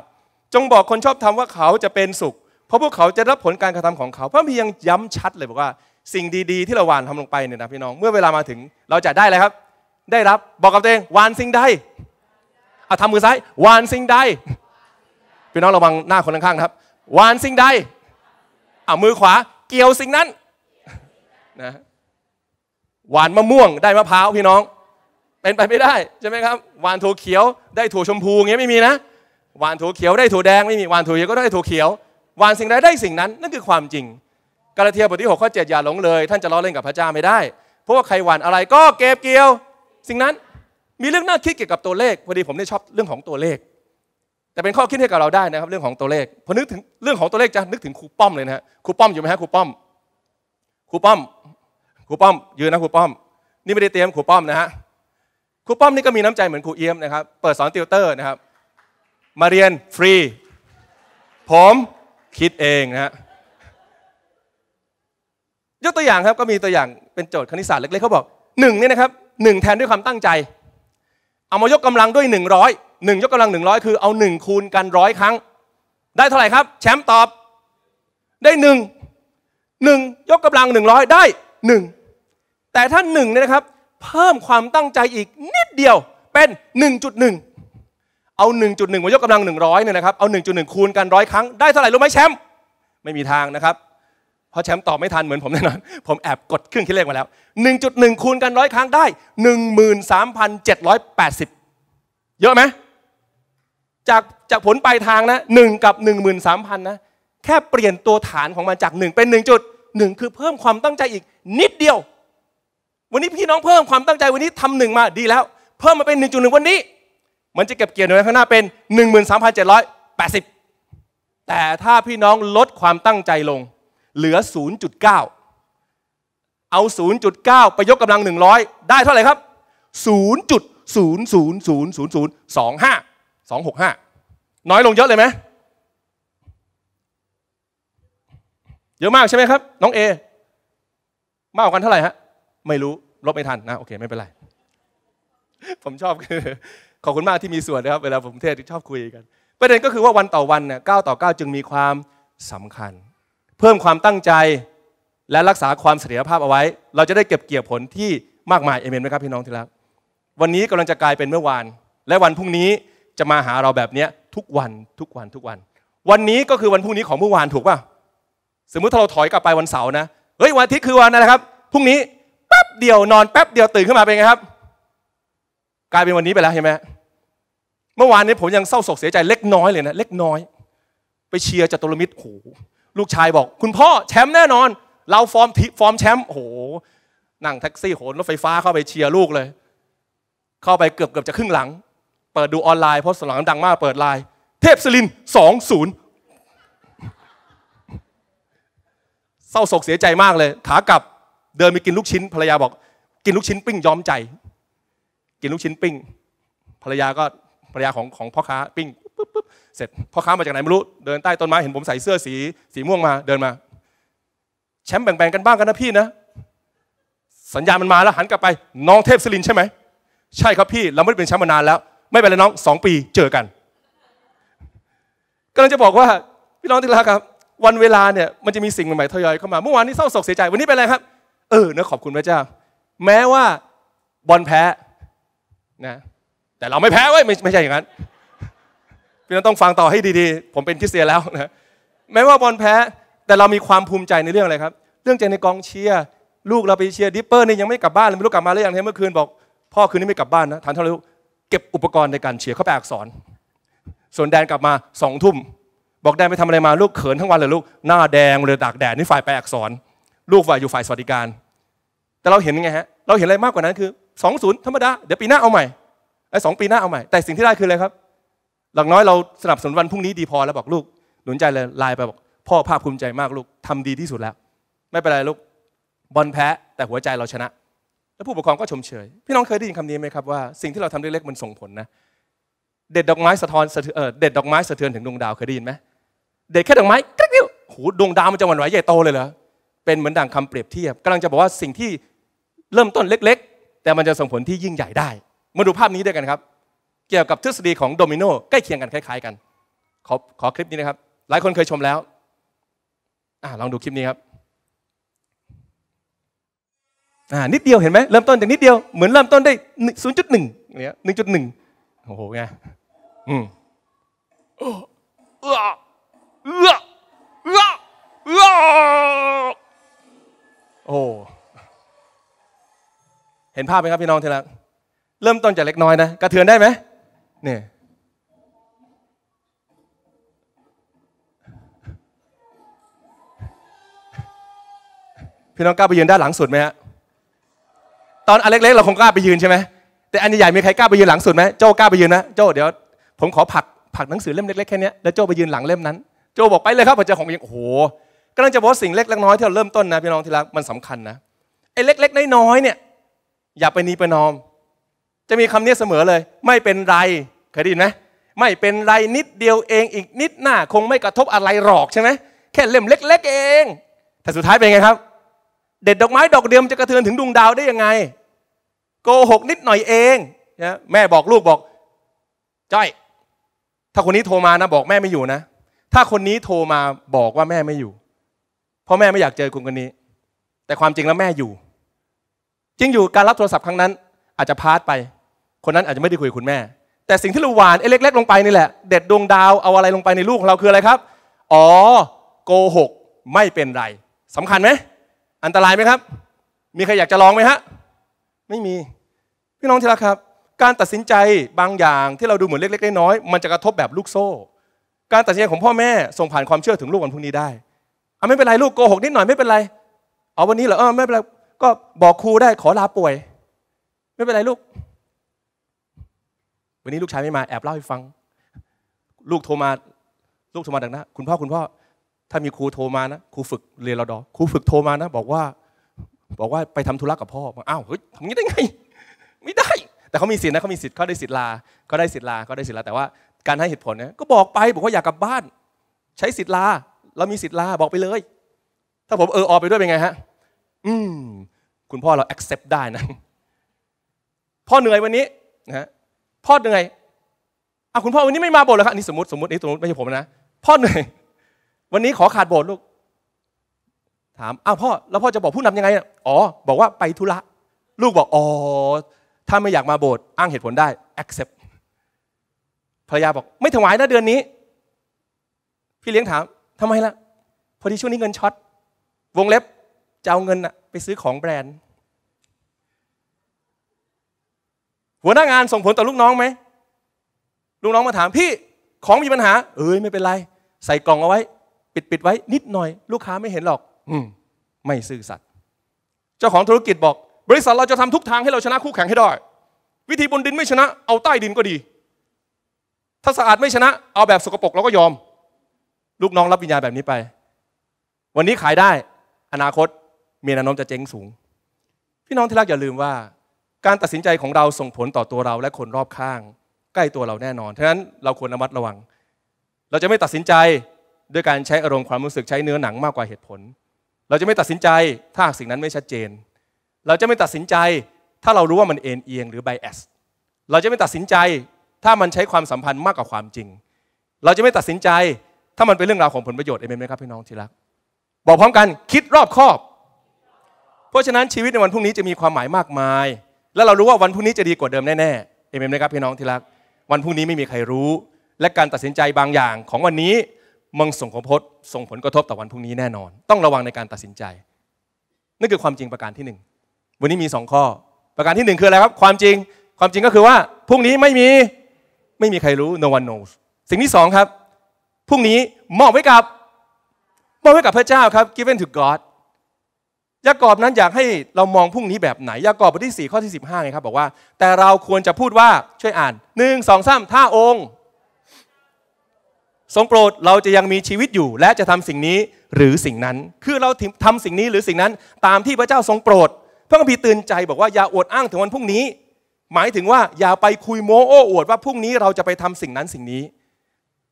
จงบอกคนชอบทำว่าเขาจะเป็นสุขเพราะพวกเขาจะรับผลการกระทำของเขาพระพียังย้ำชัดเลยบอกว่าสิ่งดีๆที่เราหวานทำลงไปเนี่ยนะพี่น้อง เมื่อเวลามาถึงเราจะได้อะไรครับ ได้รับบอกกับตัวเองหวานสิ่งใดเอาทำมือซ้ายหวานสิ่งใด พี่น้องระวังหน้าคนข้างๆครับหวานสิ่งใดเอามือขวาเกี่ยวสิ่งนั้นนะหวานมะม่วงได้มะพร้าวพี่น้อง เป็นไปไม่ได้ใช่ไหมครับหวานถั่วเขียวได้ถั่วชมพูเงี้ยไม่มีนะหวานถั่วเขียวได้ถั่วแดงไม่มีหวานถั่วเขียวก็ได้ถั่วเขียวหวานสิ่งใดได้สิ่งนั้นนั่นคือความจริง กาลาเทียบทที่6ข้อ7อย่าหลงเลย ท่านจะล้อเล่นกับพระเจ้าไม่ได้ เพราะว่าใครหวานอะไรก็เก็บเกี่ยว สิ่งนั้นมีเรื่องน่าคิดเกี่ยวกับตัวเลขพอดีผมได้ชอบเรื่องของตัวเลข แต่เป็นข้อคิดให้กับเราได้นะครับเรื่องของตัวเลขพอนึกถึงเรื่องของตัวเลขจะนึกถึงครูป้อมเลยนะฮะครูป้อมอยู่ไหมฮะครูป้อมครูป้อมครูป้อมยืนนะครูป้อม นี่ไม่ได้เตรียมครูป้อมนะฮะครูป้อมนี่ก็มีน้ำใจเหมือนครูเอี้ยมนะครับเปิดสอนติวเตอร์นะครับมาเรียนฟรีผมคิดเองนะฮะยกตัวอย่างครับก็มีตัวอย่างเป็นโจทย์คณิตศาสตร์เล็กๆเขาบอกหนึ่งเนี่ยนะครับหนึ่งแทนด้วยความตั้งใจ เอามายกกำลังด้วยหนึ่งร้อยหนึ่งยกกำลังหนึ่งร้อยคือเอาหนึ่งคูณกันร้อยครั้ง ได้เท่าไหร่ครับ แชมป์ตอบ ได้หหนนึึ่ง่งยกกำลังหนึ่งร้อยได้หนึ่งแต่ถ้าหนึ่งเนี่ยนะครับเพิ่มความตั้งใจอีกนิดเดียวเป็นหหนนึึ่งจุด่งเอา 1.1มายกกำลัง 100เนี่ยนะครับ เอา 1.1 คูณกันร้อยครั้ง ได้เท่าไหร่ รู้ไหมแชมป์ไม่มีทางนะครับ เพราะแชมป์ตอบไม่ทันเหมือนผมแน่นอนผมแอบกดเครื่องคิดเลขมาแล้ว 1.1 คูณกันร้อยครั้งได้ 13,780 เยอะไหมจากจากผลปลายทางนะ1กับ 13,000 นะ แค่เปลี่ยนตัวฐานของมันจาก 1 เป็น 1.1 คือเพิ่มความตั้งใจอีกนิดเดียว วันนี้พี่น้องเพิ่มความตั้งใจวันนี้ทำหนึ่งมาดีแล้วเพิ่มมาเป็น 1.1 วันนี้มันจะเก็บเกี่ยวในข้างหน้าเป็น 13,780 แต่ถ้าพี่น้องลดความตั้งใจลง เหลือ 0.9 เอา 0.9ไปยกกำลัง 100 ได้เท่าไหร่ครับ 0.0000025 265 น้อยลงเยอะเลยไหมเยอะมากใช่ไหมครับน้องเอมากกว่ากันเท่าไหร่ฮะไม่รู้ลบไม่ทันนะโอเคไม่เป็นไรผมชอบคือขอบคุณมากที่มีส่วนนะครับ เวลาผมเทศที่ชอบคุยกัน ประเด็นก็คือว่าวันต่อวันเนี่ยเก้าต่อเก้าจึงมีความสำคัญ เพิ่มความตั้งใจและรักษาความเสถียรภาพเอาไว้ เราจะได้เก็บเกี่ยวผลที่มากมายเอเมนไหมครับพี่น้องที่รักวันนี้กำลังจะกลายเป็นเมื่อวาน และวันพรุ่งนี้จะมาหาเราแบบนี้ทุกวันทุกวันทุกวัน วันนี้ก็คือวันพรุ่งนี้ของเมื่อวานถูกป่ะสมมติถ้าเราถอยกลับไปวันเสาร์นะเฮ้ยวันอาทิตย์คือวันอะไรครับพรุ่งนี้แป๊บเดียวนอน แป๊บเดียวตื่นขึ้นมาเป็นไงครับกลายเป็นวันนี้ไปแล้วเห็นไหม เมื่อวานนี้ผมยังเศร้าโศกเสียใจเล็กน้อยเลยนะ เล็กน้อย ไปเชียร์จตุรมิตรโหลูกชายบอก คุณพ่อแชมป์แน่นอนเราฟอร์มฟอร์มแชมป์โห นั่งแท็กซี่โหนรถไฟฟ้าเข้าไปเชียร์ลูกเลย เข้าไปเกือบเกือบจะครึ่งหลัง เปิดดูออนไลน์เพราะสลังดังมาก เปิดไลน์เทพสลินสองศูนย์เศร้าโศกเสียใจมากเลยขากลับเดินไปกินลูกชิ้นภรรยาบอก กินลูกชิ้น ปิ้งย้อมใจกินลูกชิ้นปิ้ง ภรรยาก็ภรรยาของของพ่อค้าปิ้งปุ๊บปุ๊บเสร็จ พ่อค้ามาจากไหนไม่รู้ เดินใต้ต้นไม้ เห็นผมใส่เสื้อสีสีม่วงมา เดินมา แชมป์แบ่งๆกันบ้างกันนะพี่นะ สัญญามันมาแล้วหันกลับไปน้องเทพศิลินใช่ไหม ใช่ครับพี่ เราไม่ได้เป็นแชมป์มานานแล้ว ไม่เป็นไรน้องสองปีเจอกัน ก็เลยจะบอกว่า พี่น้องที่รักครับ วันเวลาเนี่ยมันจะมีสิ่งใหม่ๆทยอยเข้ามา เมื่อวานนี้เศร้าโศกเสียใจ วันนี้เป็นอะไรครับ เออเนอขอบคุณพระเจ้า แม้ว่าบอลแพ้นะแต่เราไม่แพ้เว้ยไม่ไม่ใช่อย่างนั้น พี่น้องต้องฟังต่อให้ดีๆ ผมเป็นคริสเตียนแล้วนะแม้ว่าบอลแพ้แต่เรามีความภูมิใจในเรื่องอะไรครับ เรื่องใจในกองเชียร์ ลูกเราไปเชียร์ดิปเปอร์นี่ยังไม่กลับบ้านเลยไม่รู้กลับมาหรือยังเมื่อคืนบอกพ่อคืนนี้ไม่กลับบ้านนะทานเท่าไรลเก็บอุปกรณ์ในการเชียร์เขาแปอักษร ส่วนแดนกลับมาสองทุ่มบอกแดนไปทำอะไรมาลูกเขินทั้งวันเลยลูกหน้าแดงเลยตากแดดนี่ฝ่ายแปอักษร ลูกฝ่ายอยู่ฝ่ายสวัสดิการ แต่เราเห็นไงฮะเราเห็นอะไรมากกว่านั้นคือสองศูนย์ธรรมดาเดี๋ยวปีหน้าเอาใหม่ไอ้สองปีหน้าเอาใหม่แต่สิ่งที่ได้คืออะไรครับ หลังน้อยเราสนับสนุนวันพรุ่งนี้ดีพอแล้วบอกลูกหนุนใจเลยไลน์ไปบอกพ่อภาคภูมิใจมากลูกทำดีที่สุดแล้ว ไม่เป็นไรลูกบอลแพ้แต่หัวใจเราชนะ แล้วผู้ปกครองก็ชมเชยพี่น้องเคยได้ยินคำนี้ไหมครับว่าสิ่งที่เราทำเล็กๆมันส่งผลนะเด็ดดอกไม้สะท้อนเออเด็ดดอกไม้สะเทือนถึงดวงดาวเคยได้ยินไหมเด็ดแค่ดอกไม้กระเดียวหูดวงดาวมันจะหวั่นไหวใหญ่โตเลยเหรอเป็นเหมือนดังคำเปรียบเทียบกำลังจะบอกว่าสิ่งที่เริ่มต้นเล็กแต่มันจะส่งผลที่ยิ่งใหญ่ได้ มาดูภาพนี้ด้วยกันครับ เกี่ยวกับทฤษฎีของโดมิโนใกล้เคียงกัน คล้ายๆกัน ขอขอคลิปนี้นะครับ หลายคนเคยชมแล้วอลองดูคลิปนี้ครับ นิดเดียวเห็นไหมเริ่มต้นจากนิดเดียวเหมือนเริ่มต้นได้ศูนย์จุดหนึ่งเนี่ยหนึ่งจุดหนึ่งโอ้โห ไง อืมเออเออเออเออโอ้เห็นภาพไหมครับพี่น้องที่รักเริ่มต้นจากเล็กน้อยนะกระเทือนได้ไหมเนี่ยพี่น้องกล้าไปยืนด้านหลังสุดไหมฮะตอนอันเล็กๆเราคงกล้าไปยืนใช่ไหมแต่อันใหญ่ๆมีใครกล้าไปยืนหลังสุดไหมโจ้กล้าไปยืนนะโจ้เดี๋ยวผมขอผักผักหนังสือเล่มเล็กๆแค่นี้แล้วโจ้ไปยืนหลังเล่มนั้นโจ้บอกไปเลยครับผมจะของเองโอ้โหกำลังจะบอกสิ่งเล็กๆน้อยที่เราเริ่มต้นนะพี่น้องที่รักมันสำคัญนะไอ้เล็กๆ น้อยๆเนี่ยอย่าไปนีประนอม จะมีคำนี้เสมอเลย ไม่เป็นไรเคยได้ยินไหมไม่เป็นไรนิดเดียวเอง อีกนิดหน้าคงไม่กระทบอะไรหรอกใช่ไหมแค่เล่มเล็ก ๆเองแต่สุดท้ายเป็นไงครับ เด็ดดอกไม้ดอกเดียวจะกระเทือนถึงดวงดาวได้ยังไง โกหกนิดหน่อยเองนะแม่บอกลูกบอก จ้อยถ้าคนนี้โทรมานะบอกแม่ไม่อยู่นะ ถ้าคนนี้โทรมาบอกว่าแม่ไม่อยู่ เพราะแม่ไม่อยากเจอคนคนนี้ แต่ความจริงแล้วแม่อยู่จริงอยู่การรับโทรศัพท์ครั้งนั้นอาจจะพาดไป คนนั้นอาจจะไม่ได้คุยคุณแม่ แต่สิ่งที่เราหวานเล็กๆลงไปนี่แหละ เด็ดดวงดาวเอาอะไรลงไปในลูกของเราคืออะไรครับ อ๋อโกหกไม่เป็นไร สำคัญไหมอันตรายไหมครับ มีใครอยากจะลองไหมฮะไม่มีพี่น้องที่รักครับ การตัดสินใจบางอย่างที่เราดูเหมือนเล็กๆน้อยๆมันจะกระทบแบบลูกโซ่ การตัดสินใจของพ่อแม่ส่งผ่านความเชื่อถึงลูกวันพรุ่งนี้ได้อ่ะไม่เป็นไรลูกโกหกนิดหน่อยไม่เป็นไร เอาวันนี้เหรอเออไม่เป็นไรก็บอกครูได้ขอลาป่วย ไม่เป็นไรลูกวันนี้ลูกชายไม่มาแอบเล่าให้ฟัง ลูกโทรมาลูกโทรมาดังนะคุณพ่อ คุณพ่อ ถ้ามีครูโทรมานะครูฝึกเรียนรอดอครูฝึกโทรมานะบอกว่า บอกว่าไปทำธุระกับพ่ออ้าวเฮ้ยทำงี้ได้ไง ไม่ได้ แต่เขามีสิทธินะเขามีสิทธิ์เขาได้สิทธิ์ลาเขาได้สิทธิ์ลาเขาได้สิทธิ์ลาแต่ว่า การให้เหตุผลเนี่ยก็บอกไป บอกว่าอยากกลับบ้าน ใช้สิทธิ์ลาเรามีสิทธิ์ลาบอกไปเลย ถ้าผมเออออกไปด้วยเป็นไงฮะอืมคุณพ่อเรา accept ได้นะพ่อเหนื่อยวันนี้นะพ่อเหนื่อยอ่ะคุณพ่อวันนี้ไม่มาโบสถ์หรอครับนี่สมมติสมมตินี่สมมติไม่ใช่ผมนะพ่อเหนื่อยวันนี้ขอขาดโบสถ์ลูก ถามอ้าวพ่อแล้วพ่อจะบอกผู้นำยังไงอ๋อบอกว่าไปธุระลูกบอกอ๋อถ้าไม่อยากมาโบสถ์อ้างเหตุผลได้ accept ภรรยาบอกไม่ถวายนะเดือนนี้ พี่เลี้ยงถาม ทำไมล่ะ พอดีช่วงนี้เงินช็อตวงเล็บจะเอาเงินไปซื้อของแบรนด์ หัวหน้างานส่งผลต่อลูกน้องไหม ลูกน้องมาถามพี่ของมีปัญหา เอ้ยไม่เป็นไร ใส่กล่องเอาไว้ ปิดปิดไว้ นิดหน่อย ลูกค้าไม่เห็นหรอก อืมไม่ซื่อสัตย์เจ้าของธุรกิจบอก บริษัทเราจะทำทุกทางให้เราชนะคู่แข่งให้ได้วิธีบนดินไม่ชนะ เอาใต้ดินก็ดี ถ้าสะอาดไม่ชนะ เอาแบบสกปรกเราก็ยอม ลูกน้องรับวิญญาณแบบนี้ไป วันนี้ขายได้ อนาคตมีแนวโน้มจะเจ๊งสูง พี่น้องที่รักอย่าลืมว่า การตัดสินใจของเราส่งผลต่อตัวเราและคนรอบข้าง ใกล้ตัวเราแน่นอน ฉะนั้นเราควรระมัดระวัง เราจะไม่ตัดสินใจด้วยการใช้อารมณ์ความรู้สึกใช้เนื้อหนังมากกว่าเหตุผล เราจะไม่ตัดสินใจถ้าสิ่งนั้นไม่ชัดเจน เราจะไม่ตัดสินใจถ้าเรารู้ว่ามันเอ็นเอียงหรือไบแอส เราจะไม่ตัดสินใจถ้ามันใช้ความสัมพันธ์มากกว่าความจริง เราจะไม่ตัดสินใจถ้ามันเป็นเรื่องราวของผลประโยชน์เองไหมครับ พี่น้องที่รัก บอกพร้อมกัน คิดรอบคอบราะฉะนั้นชีวิตในวันพรุ่งนี้จะมีความหมายมากมาย และเรารู้ว่าวันพรุ่งนี้จะดีกว่าเดิมแน่ๆ เอเมนไหมครับ พี่น้องที่รัก วันพรุ่งนี้ไม่มีใครรู้ และการตัดสินใจบางอย่างของวันนี้มังส่งผลพศส่งผลกระทบต่อวันพรุ่งนี้แน่นอน ต้องระวังในการตัดสินใจ นั่นคือความจริงประการที่ 1 วันนี้มี2ข้อ ประการที่ 1 คืออะไรครับ ความจริง ความจริงก็คือว่าพรุ่งนี้ไม่มีไม่มีใครรู้ no one knows สิ่งที่2ครับพรุ่งนี้มอบไว้กับมอบไว้กับพระเจ้าครับ given to God ยากอบนั้นอยากให้เรามองพรุ่งนี้แบบไหน ยากอบบทที่4ข้อที่15ไงครับบอกว่า แต่เราควรจะพูดว่าช่วยอ่าน1 2 3ถ้าองค์ ทรงโปรดเราจะยังมีชีวิตอยู่และจะทำสิ่งนี้หรือสิ่งนั้น คือเราทำสิ่งนี้หรือสิ่งนั้นตามที่พระเจ้าทรงโปรดพระคัมภีร์ตื่นใจบอกว่าอย่าอวดอ้างถึงวันพรุ่งนี้ หมายถึงว่า อย่าไปคุยโมโอ้อวดว่าพรุ่งนี้เราจะไปทำสิ่งนั้นสิ่งนี้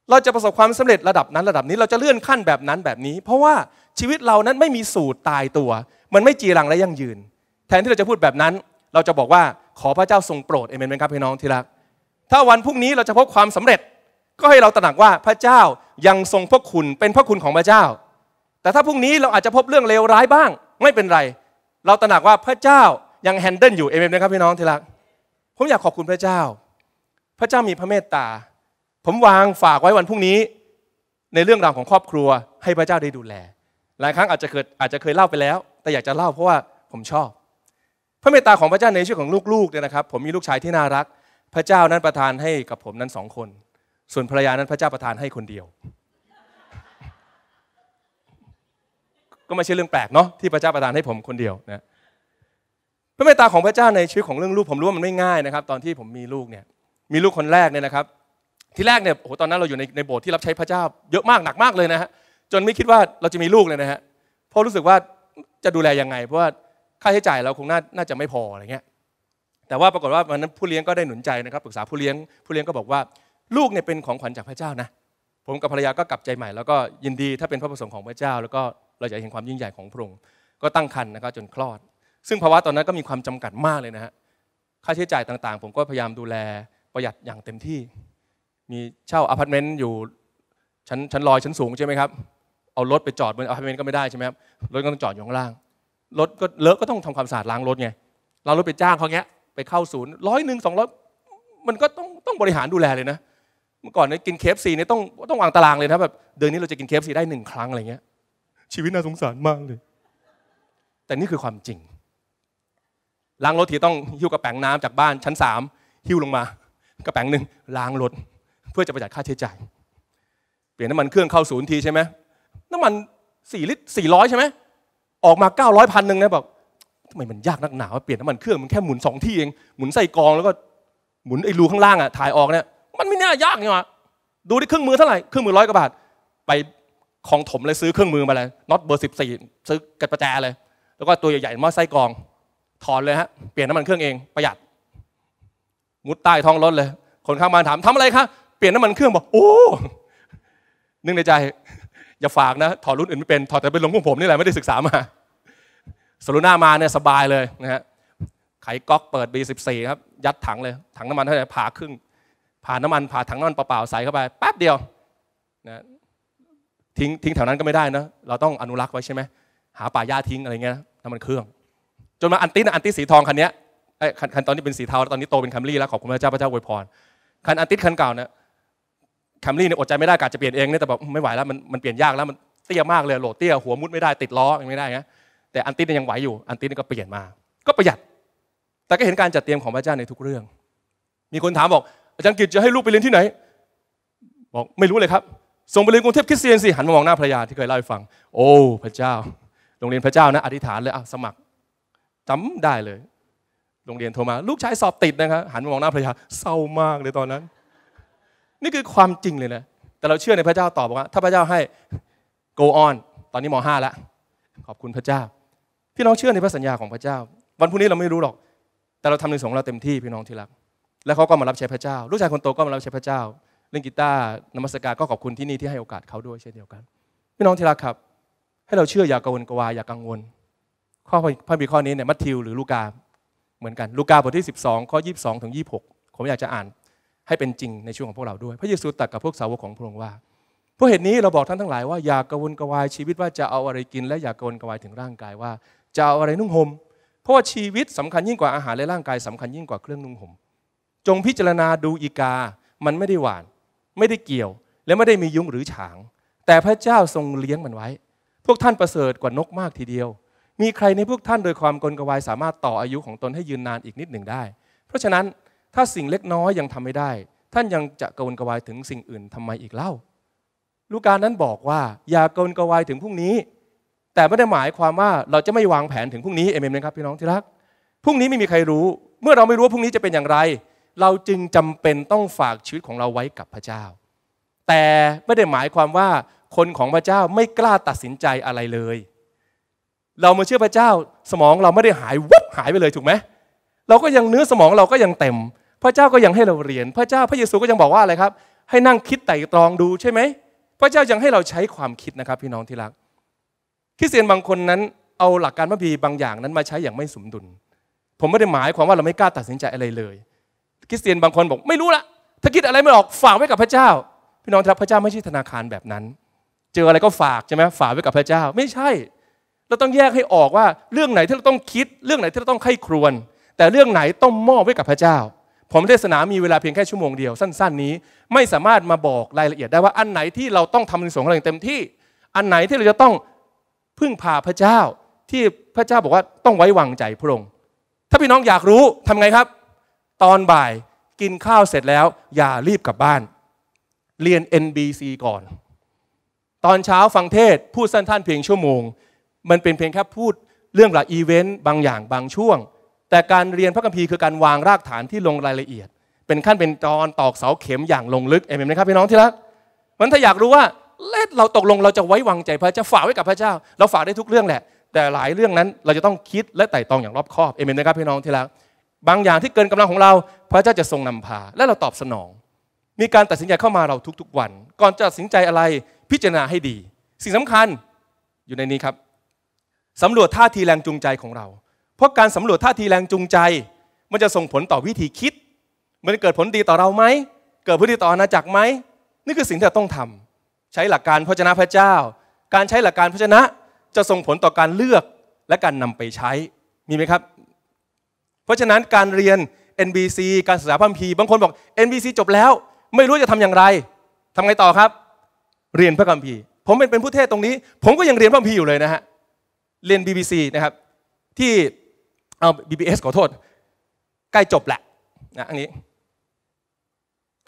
เราจะประสบความสำเร็จระดับนั้นระดับนี้เราจะเลื่อนขั้นแบบนั้นแบบนี้ เพราะว่าชีวิตเรานั้นไม่มีสูตรตายตัว มันไม่จีรังและยั่งยืนแทนที่เราจะพูดแบบนั้นเราจะบอกว่าขอพระเจ้าทรงโปรดเอเมนไหมครับพี่น้องที่รักถ้าวันพรุ่งนี้เราจะพบความสำเร็จ ก็ให้เราตระหนักว่าพระเจ้ายังทรงพระคุณ เป็นพระคุณของพระเจ้า แต่ถ้าพรุ่งนี้เราอาจจะพบเรื่องเลวร้ายบ้าง ไม่เป็นไร เราตระหนักว่าพระเจ้ายังแฮนเดิลอยู่เอเมนไหมครับพี่น้องที่รักผมอยากขอบคุณพระเจ้า พระเจ้ามีพระเมตตา ผมวางฝากไว้วันพรุ่งนี้ในเรื่องราวของครอบครัว ให้พระเจ้าได้ดูแลหลายครั้งอาจจะเคยอาจจะเคยเล่าไปแล้ว แต่อยากจะเล่าเพราะว่าผมชอบ พระเมตตาของพระเจ้าในชีวิตของลูกๆเนี่ยนะครับ ผมมีลูกชายที่น่ารัก พระเจ้านั้นประทานให้กับผมนั้นสองคน ส่วนภรรยานั้นพระเจ้าประทานให้คนเดียว ก็ไม่ใช่เรื่องแปลกเนาะที่พระเจ้าประทานให้ผมคนเดียวนะพระเมตตาของพระเจ้าในชีวิตของเรื่องลูกผมรู้ว่ามันไม่ง่ายนะครับ ตอนที่ผมมีลูกเนี่ยมีลูกคนแรกเนี่ยนะครับ ที่แรกเนี่ยโอ้โหตอนนั้นเราอยู่ในในโบสถ์ที่รับใช้พระเจ้าเยอะมากหนักมากเลยนะฮะจนไม่คิดว่าเราจะมีลูกเลยนะฮะ เพราะรู้สึกว่าจะดูแลยังไง เพราะว่าค่าใช้จ่ายเราคงน่าจะไม่พออะไรเงี้ย แต่ว่าปรากฏว่าวันนั้นผู้เลี้ยงก็ได้หนุนใจนะครับปรึกษาผู้เลี้ยง ผู้เลี้ยงก็บอกว่า ลูกเนี่ยเป็นของขวัญจากพระเจ้านะ ผมกับภรรยาก็กลับใจใหม่แล้วก็ยินดีถ้าเป็นพระประสงค์ของพระเจ้า แล้วก็เราจะเห็นความยิ่งใหญ่ของพระองค์ ก็ตั้งครรภ์นะครับจนคลอด ซึ่งภาวะตอนนั้นก็มีความจำกัดมากเลยนะฮะ ค่าใช้จ่ายต่าง ๆ ผมก็พยายามดูแลประหยัดอย่างเต็มที่ มีเช่าอพาร์ตเมนต์อยู่ชั้นชั้นลอยชั้นสูงใช่ไหมครับเอารถไปจอดบนอพาร์ตเมนต์ก็ไม่ได้ใช่ไหมครับรถก็ต้องจอดอยู่ข้างล่างรถก็เลอะก็ต้องทำความสะอาดล้างรถไงเรารถไปจ้างเขาเงี้ยไปเข้าศูนย์ร้อยหนึ่งสองร้อยมันก็ต้องต้องบริหารดูแลเลยนะ เมื่อก่อนเนี่ยกินเคฟซีเนี่ยต้องต้องวางตารางเลยนะแบบเดือนนี้เราจะกินเคฟซีได้หนึ่งครั้งอะไรเงี้ย ชีวิตน่าสงสารมากเลยแต่นี่คือความจริงล้างรถทีต้องหิ้วกระแป๋งน้ำจากบ้านชั้นสามหิ้วลงมา กระแป๋งหนึ่งล้างรถเพื่อจะประหยัดค่าใช้จ่ายเปลี่ยนน้ำมันเครื่องเข้าศูนย์ทีใช่ไหมน้ำมันสี่ลิตรสี่ร้อยใช่ไหมออกมาเก้าร้อยพันหนึ่งนะบอกทำไมมันยากนักหนาวเปลี่ยนน้ำมันเครื่องมันแค่หมุนสองที่เองหมุนใส่กองแล้วก็หมุนไอ้รูข้างล่างอ่ะถ่ายออกเนี่ยมันไม่น่ายากนี่วะาดูที่เครื่องมือเท่าไหร่เครื่องมือร้อยกว่าบาทไปของถมเลยซื้อเครื่องมือมาเลยน็อตเบอร์สิบสี่ซื้อกระปาะเลย แล้วก็ตัวใหญ่ๆมอไส่กองถอนเลยฮะเปลี่ยนน้ำมันเครื่องเองประหยัดมุดใต้ท้องรถเลย คนข้างบ้านถามทำอะไรคะเปลี่ยนน้ำมันเครื่องบอกโอ้นึกในใจอย่าฝากนะถอดรุ่นอื่นไม่เป็นถอดแต่เป็นหลวงพ่อผมนี่แหละไม่ได้ศึกษามาสรุน่ามาเนี่ยสบายเลยนะฮะไขก๊อกเปิด B14 ครับยัดถังเลย ถังน้ำมันเท่าไหร่ผ่าครึ่งผ่าน้ำมันผ่าถังน้ำมันเปล่าๆใส่เข้าไปแป๊บเดียวนะทิ้งทิ้งแถวนั้นก็ไม่ได้นะเราต้องอนุรักษ์ไว้ใช่ไหมหาป่าหญ้าทิ้งอะไรเงี้ยน้ำมันเครื่องจนมาอันตินะอันติสีทองคันนี้ไอ้คันตอนนี้เป็นสีเทาตอนนี้โตเป็นคัมรี่แล้วขอบคุณพระเจ้าพระเจ้าอวยพรคันอันติคันเก่าเนี่ยแคมรี่เนี่ยอดใจไม่ได้กาจะเปลี่ยนเองเนี่ยแต่แบบไม่ไหวแล้วมันมันเปลี่ยนยากแล้วมันเตี้ยมากเลยโหลดเตี้ยหัวมุดไม่ได้ติดล้อยังไม่ได้นะแต่อันติ่ยังไหวอยู่อันติยก็เปลี่ยนมา ก็ประหยัด แต่ก็เห็นการจัดเตรียมของพระเจ้าในทุกเรื่อง มีคนถามบอกอาจารย์กิจจะให้ลูกไปเรียนที่ไหน บอกไม่รู้เลยครับส่งไปเรียนกรุงเทพคริสเตียนสิหันมามองหน้าภรรยาที่เคยเล่าให้ฟัง โอ้ พระเจ้าโรงเรียนพระเจ้านะ อธิษฐานเลยอ่ะสมัครจำได้เลย โรงเรียนโทรมาลูกชายสอบติดนะครับหันมามองหน้าภรรยาเศร้ามากเลยตอนนั้นนี่คือความจริงเลยนะ แต่เราเชื่อในพระเจ้าตอบว่า ถ้าพระเจ้าให้ go on ตอนนี้มห้าละขอบคุณพระเจ้า พี่น้องเชื่อในพระสัญญาของพระเจ้า วันพรุ่งนี้เราไม่รู้หรอก แต่เราทำในสงเราเต็มที่พี่น้องที่รักแล้วเขาก็มารับใช้พระเจ้าลูกชายคนโตก็มารับใช้พระเจ้าเล่นกีตาร์นมัสการก็ขอบคุณที่นี่ที่ให้โอกาสเขาด้วยเช่นเดียวกัน พี่น้องที่รักครับ ให้เราเชื่ออย่ากังวลกวายอย่ากังวลข้อพระบิดข้อนี้เนี่ยมัทธิวหรือลูกาเหมือนกันลูกาบทที่ 12 ข้อ 22 ถึง 26 ผมอยากจะอ่านให้เป็นจริงในช่วงของพวกเราด้วยพระเยซูตรัสกับพวกสาวกของพระองค์ว่าเพราะเหตุนี้เราบอกท่านทั้งหลายว่าอย่ากวนกวายชีวิตว่าจะเอาอะไรกินและอย่ากวนกวายถึงร่างกายว่าจะเอาอะไรนุ่งห่มเพราะว่าชีวิตสำคัญยิ่งกว่าอาหาร และร่างกายสำคัญยิ่งกว่าเครื่องนุ่งห่มจงพิจารณาดูอีกามันไม่ได้หวาน ไม่ได้เกี่ยว และไม่ได้มียุงหรือฉาง แต่พระเจ้าทรงเลี้ยงมันไว้ พวกท่านประเสริฐกว่านกมากทีเดียว มีใครในพวกท่านโดยความกลกวาย สามารถต่ออายุของตนให้ยืนนานอีกนิดหนึ่งได้ เพราะฉะนั้นถ้าสิ่งเล็กน้อยยังทำไม่ได้ ท่านยังจะกวนกวายถึงสิ่งอื่นทำไมอีกเล่าลูกานั้นบอกว่า อย่ากวนกวายถึงพรุ่งนี้ แต่ไม่ได้หมายความว่าเราจะไม่วางแผนถึงพรุ่งนี้เอเมนไหมครับพี่น้องที่รักพรุ่งนี้ไม่มีใครรู้ เมื่อเราไม่รู้ว่าพรุ่งนี้จะเป็นอย่างไร เราจึงจำเป็นต้องฝากชีวิตของเราไว้กับพระเจ้า แต่ไม่ได้หมายความว่าคนของพระเจ้าไม่กล้าตัดสินใจอะไรเลย เรามาเชื่อพระเจ้าสมองเราไม่ได้หายวุบหายไปเลยถูกไหมเราก็ยังเนื้อสมองเราก็ยังเต็มพระเจ้าก็ยังให้เราเรียน พระเจ้า พระเยซูก็ยังบอกว่าอะไรครับ ให้นั่งคิดไต่ตรองดูใช่ไหม พระเจ้ายังให้เราใช้ความคิดนะครับ พี่น้องที่รัก คริสเตียนบางคนนั้นเอาหลักการพระบีบางอย่างนั้นมาใช้อย่างไม่สมดุล ผมไม่ได้หมายความว่าเราไม่กล้าตัดสินใจอะไรเลย คริสเตียนบางคนบอกไม่รู้ละถ้าคิดอะไรไม่ออก ฝากไว้กับพระเจ้า พี่น้องท่รักพระเจ้าไม่ใช่ธนาคารแบบนั้น เจออะไรก็ฝากใช่ไหมฝากไว้กับพระเจ้า ไม่ใช่ เราต้องแยกให้ออกว่าเรื่องไหนที่เราต้องคิด เรื่องไหนที่เราต้องไข้ครวนแต่เรื่องไหนต้องมอบไว้กับพระเจ้าผมเทศนามีเวลาเพียงแค่ชั่วโมงเดียวสั้นๆนี้ ไม่สามารถมาบอกรายละเอียดได้ว่าอันไหนที่เราต้องทำในสงฆ์อย่างเต็มที่ อันไหนที่เราจะต้องพึ่งพาพระเจ้าที่พระเจ้าบอกว่าต้องไว้วางใจพระองค์ถ้าพี่น้องอยากรู้ทำไงครับ ตอนบ่ายกินข้าวเสร็จแล้วอย่ารีบกลับบ้านเรียน NBC ก่อน ตอนเช้าฟังเทศพูดสั้นๆเพียงชั่วโมง มันเป็นเพียงแค่พูดเรื่องลกอีเวนต์บางอย่าง บางช่วงแต่การเรียนพระคัมภีร์คือการวางรากฐานที่ลงรายละเอียด เป็นขั้นเป็นตอนตอกเสาเข็มอย่างลงลึกเอเมนไหมครับพี่น้องที่รักมันถ้าอยากรู้ว่า เลเราตกลงเราจะไว้วางใจ พระเจ้าฝากไว้กับพระเจ้า เราฝากได้ทุกเรื่องแหละ แต่หลายเรื่องนั้นเราจะต้องคิดและไต่ตองอย่างรอบคอบเอเมนไหมครับพี่น้องที่รักบางอย่างที่เกินกำลังของเรา พระเจ้าจะทรงนำพาและเราตอบสนอง มีการตัดสินใจเข้ามาเราทุกๆวัน ก่อนจะตัดสินใจอะไรพิจารณาให้ดี สิ่งสำคัญอยู่ในนี้ครับสำรวจท่าทีแรงจูงใจของเราเพราะการสำรวจท่าทีแรงจูงใจ มันจะส่งผลต่อวิธีคิด มันจะเกิดผลดีต่อเราไหมเกิดผลดีต่ออาณาจักรไหมนี่คือสิ่งที่เราต้องทำ ใช้หลักการพระชนะพระเจ้า การใช้หลักการพระชนะ จะส่งผลต่อการเลือกและการนำไปใช้ มีไหมครับ เพราะฉะนั้นการเรียน NBC การศึกษาพัมพีบางคนบอก NBC จบแล้ว ไม่รู้จะทำอย่างไร ทำไงต่อครับ เรียนพระคัมภีร์ผมเป็นเป็นผู้เทศตรงนี้ ผมก็ยังเรียนพระคัมภีร์อยู่เลยนะฮะเรียน BBC นะครับที่เอา BBS ขอโทษ ใกล้จบแหละนะอันนี้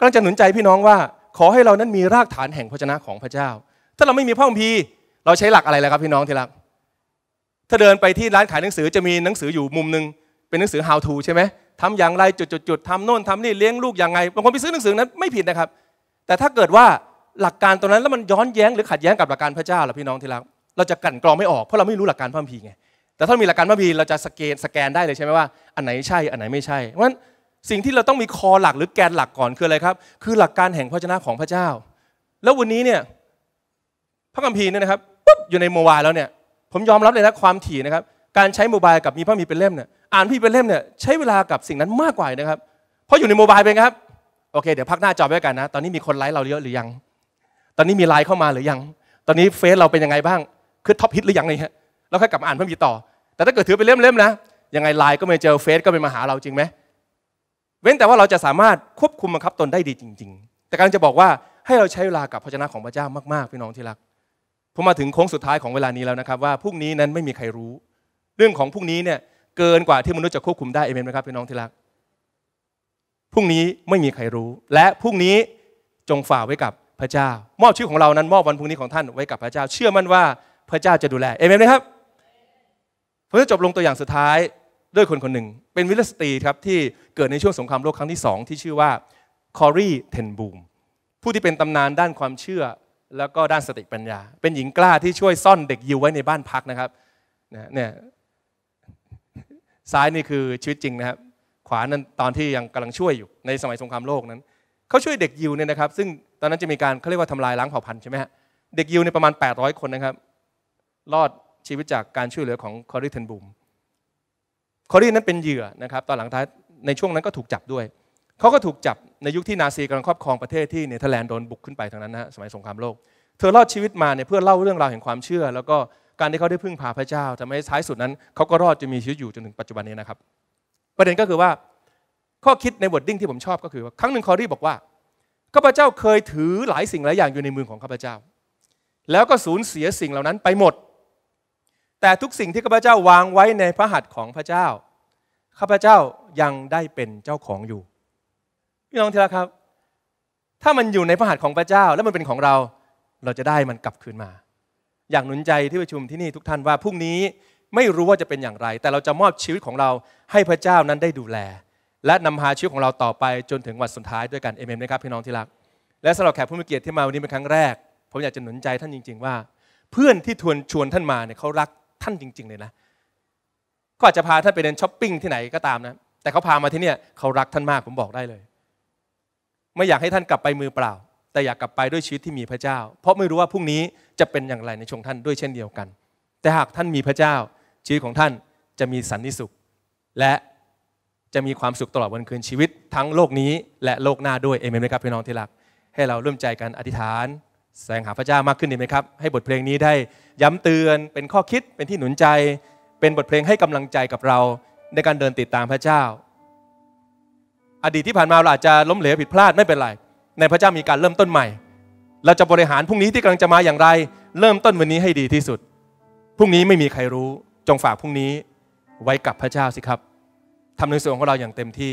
กำลังจะหนุนใจพี่น้องว่า ขอให้เรานั้นมีรากฐานแห่งพระชนะของพระเจ้า ถ้าเราไม่มีพระคัมภีร์เราใช้หลักอะไรแล้วครับพี่น้องที่รัก ถ้าเดินไปที่ร้านขายหนังสือจะมีหนังสืออยู่มุมหนึ่งเป็นหนังสือ how to ใช่ไหมทำอย่างไรจุดจจุดุดทำโน่นทำนี่เลี้ยงลูกอย่างไรบางคนไปซื้อหนังสือนั้นไม่ผิดนะครับ แต่ถ้าเกิดว่าหลักการตรงนั้นแล้วมันย้อนแย้งหรือขัดแย้งกับหลักการพระเจ้าล่ะพี่น้องที่รักเราจะกั่นกรองไม่ออกเพราะเราไม่รู้หลักการพระคัมภีร์ไงแต่ถ้ามีหลักการพระบีเราจะสแกนสแกนได้เลยใช่ไหมว่าอันไหนใช่อันไหนไม่ใช่เพราะฉะนั้นสิ่งที่เราต้องมีคอหลักหรือแกนหลักก่อนคืออะไรครับคือหลักการแห่งพระชนะของพระเจ้า แล้ววันนี้เนี่ยพระคัมภีร์เนี่ยนะครับปุ๊บอยู่ในโมบายแล้วเนี่ยผมยอมรับเลยนะความถี่นะครับการใช้โมบายกับมีพระมีเป็นเล่มเนี่ยอ่านพี่เป็นเล่มเนี่ยใช้เวลากับสิ่งนั้นมากกว่านะครับเพราะอยู่ในโมบายไปครับโอเค เดี๋ยวพักหน้าจอไว้กันนะตอนนี้มีคนไลค์เราเยอะหรือยัง ตอนนี้มีไลน์เข้ามาหรือยัง ตอนนี้เฟซเราเป็นยังไงบ้างคือท็อปฮิตหรือยังเลยฮะเราค่อยกลับมาอ่านพระมีต่อแต่ถ้าเกิดถือไปเล่มๆนะยังไงไลน์ก็ไม่เจอเฟซก็ไม่มาหาเราจริงไหมเว้นแต่ว่าเราจะสามารถควบคุมบังคับตนได้ดีจริง ๆ แต่การจะบอกว่าให้เราใช้เวลากับพระเจ้าของพระเจ้ามากๆพี่น้องที่รักผมมาถึงโค้งสุดท้ายของเวลานี้แล้วนะครับว่าพรุ่งนี้นั้นไม่มีใครรู้ เรื่องของพรุ่งนี้เนี่ยเกินกว่าที่มนุษย์จะควบคุมได้เอเมนไหมครับพี่น้องที่รักพรุ่งนี้ไม่มีใครรู้ และพรุ่งนี้จงฝากไว้กับพระเจ้ามอบชีวิตของเรานั้นมอบวันพรุ่งนี้ของท่านไว้กับพระเจ้าเชื่อมั่นว่าพระเจ้าจะดูแลเอเมนไหมครับผมจะจบลงตัวอย่างสุดท้ายด้วยคนคนหนึ่งเป็นวิลสตรีครับที่เกิดในช่วงสงครามโลกครั้งที่2ที่ชื่อว่าคอรีเทนบูมผู้ที่เป็นตำนานด้านความเชื่อแล้วก็ด้านสติปัญญา เป็นหญิงกล้าที่ช่วยซ่อนเด็กยิวไว้ในบ้านพักนะครับเนี่ยซ้ายนี่คือชีวิตจริงนะครับขวานั้นตอนที่ยังกำลังช่วยอยู่ในสมัยสงครามโลกนั้นเขาช่วยเด็กยิวเนี่ยนะครับ ซึ่งตอนนั้นจะมีการเขาเรียกว่าทำลายล้างเผ่าพันธุ์ใช่ไหมฮะเด็กยิวในประมาณ800คนนะครับรอดชีวิตจากการช่วยเหลือของคอรีเทนบูมคอรีนั้นเป็นเหยื่อนะครับตอนหลังท้ายในช่วงนั้นก็ถูกจับด้วยเขาก็ถูกจับในยุคที่นาซีกำลังครอบครองประเทศที่เนเธอร์แลนด์โดนบุกขึ้นไปทางนั้นนะสมัยสงครามโลกเธอรอดชีวิตมาเนี่ยเพื่อเล่าเรื่องราวแห่งความเชื่อ แล้วก็การที่เขาได้พึ่งพาพระเจ้าทำให้ท้ายสุดนั้นเขาก็รอดจะมีชีวิตอยู่จนถึงปัจจุบันนี้นะครับประเด็นก็คือว่าข้อคิดในบทดิ้งที่ผมชอบก็คือว่าครั้งหนึ่งคอรีบอกว่าข้าพเจ้าเคยถือหลายสิ่งหลายอย่างอยู่ในมือของข้าพเจ้า แล้วก็สูญเสียสิ่งเหล่านั้นไปหมดแต่ทุกสิ่งที่ข้าพเจ้าวางไว้ในพระหัตถ์ของพระเจ้าข้าพเจ้ายังได้เป็นเจ้าของอยู่ พี่น้องที่รักครับ ถ้ามันอยู่ในพระหัตถ์ของพระเจ้าแล้วมันเป็นของเราเราจะได้มันกลับคืนมา อย่างหนุนใจที่ประชุมที่นี่ทุกท่านว่าพรุ่งนี้ไม่รู้ว่าจะเป็นอย่างไร แต่เราจะมอบชีวิตของเราให้พระเจ้านั้นได้ดูแล และนำพาชีวิตของเราต่อไปจนถึงวันสุดท้ายด้วยกันเอเมนหมครับพี่น้องที่รักและสำหรับแขกผู้มีเกียรติที่มาวันนี้เป็นครั้งแรก ผมอยากจะหนุนใจท่านจริงๆว่า เพื่อนที่ทวนชวนท่านมาเนี่ยเขารักท่านจริงๆเลยนะ ก็อาจจะพาท่านไปเดินช้อปปิ้งที่ไหนก็ตามนะ แต่เขาพามาที่เนี่ยเขารักท่านมาก ผมบอกได้เลย ไม่อยากให้ท่านกลับไปมือเปล่า แต่อยากกลับไปด้วยชีวิตที่มีพระเจ้า เพราะไม่รู้ว่าพรุ่งนี้จะเป็นอย่างไรในชงท่านด้วยเช่นเดียวกัน แต่หากท่านมีพระเจ้า ชีวิตของท่านจะมีสันติสุข และจะมีความสุขตลอดวันคืนชีวิต ทั้งโลกนี้และโลกหน้าด้วย เอเมนไหมครับพี่น้องที่รัก ให้เราร่วมใจกันอธิษฐานแสงหาพระเจ้ามากขึ้นดีไหมครับให้บทเพลงนี้ได้ย้ำเตือนเป็นข้อคิดเป็นที่หนุนใจ เป็นบทเพลงให้กำลังใจกับเราในการเดินติดตามพระเจ้า อดีตที่ผ่านมาเราอาจจะล้มเหลวผิดพลาดไม่เป็นไรในพระเจ้ามีการเริ่มต้นใหม่ เราจะบริหารพรุ่งนี้ที่กำลังจะมาอย่างไร เริ่มต้นวันนี้ให้ดีที่สุดพรุ่งนี้ไม่มีใครรู้จงฝากพรุ่งนี้ไว้กับพระเจ้าสิครับทำในส่วนของเราอย่างเต็มที่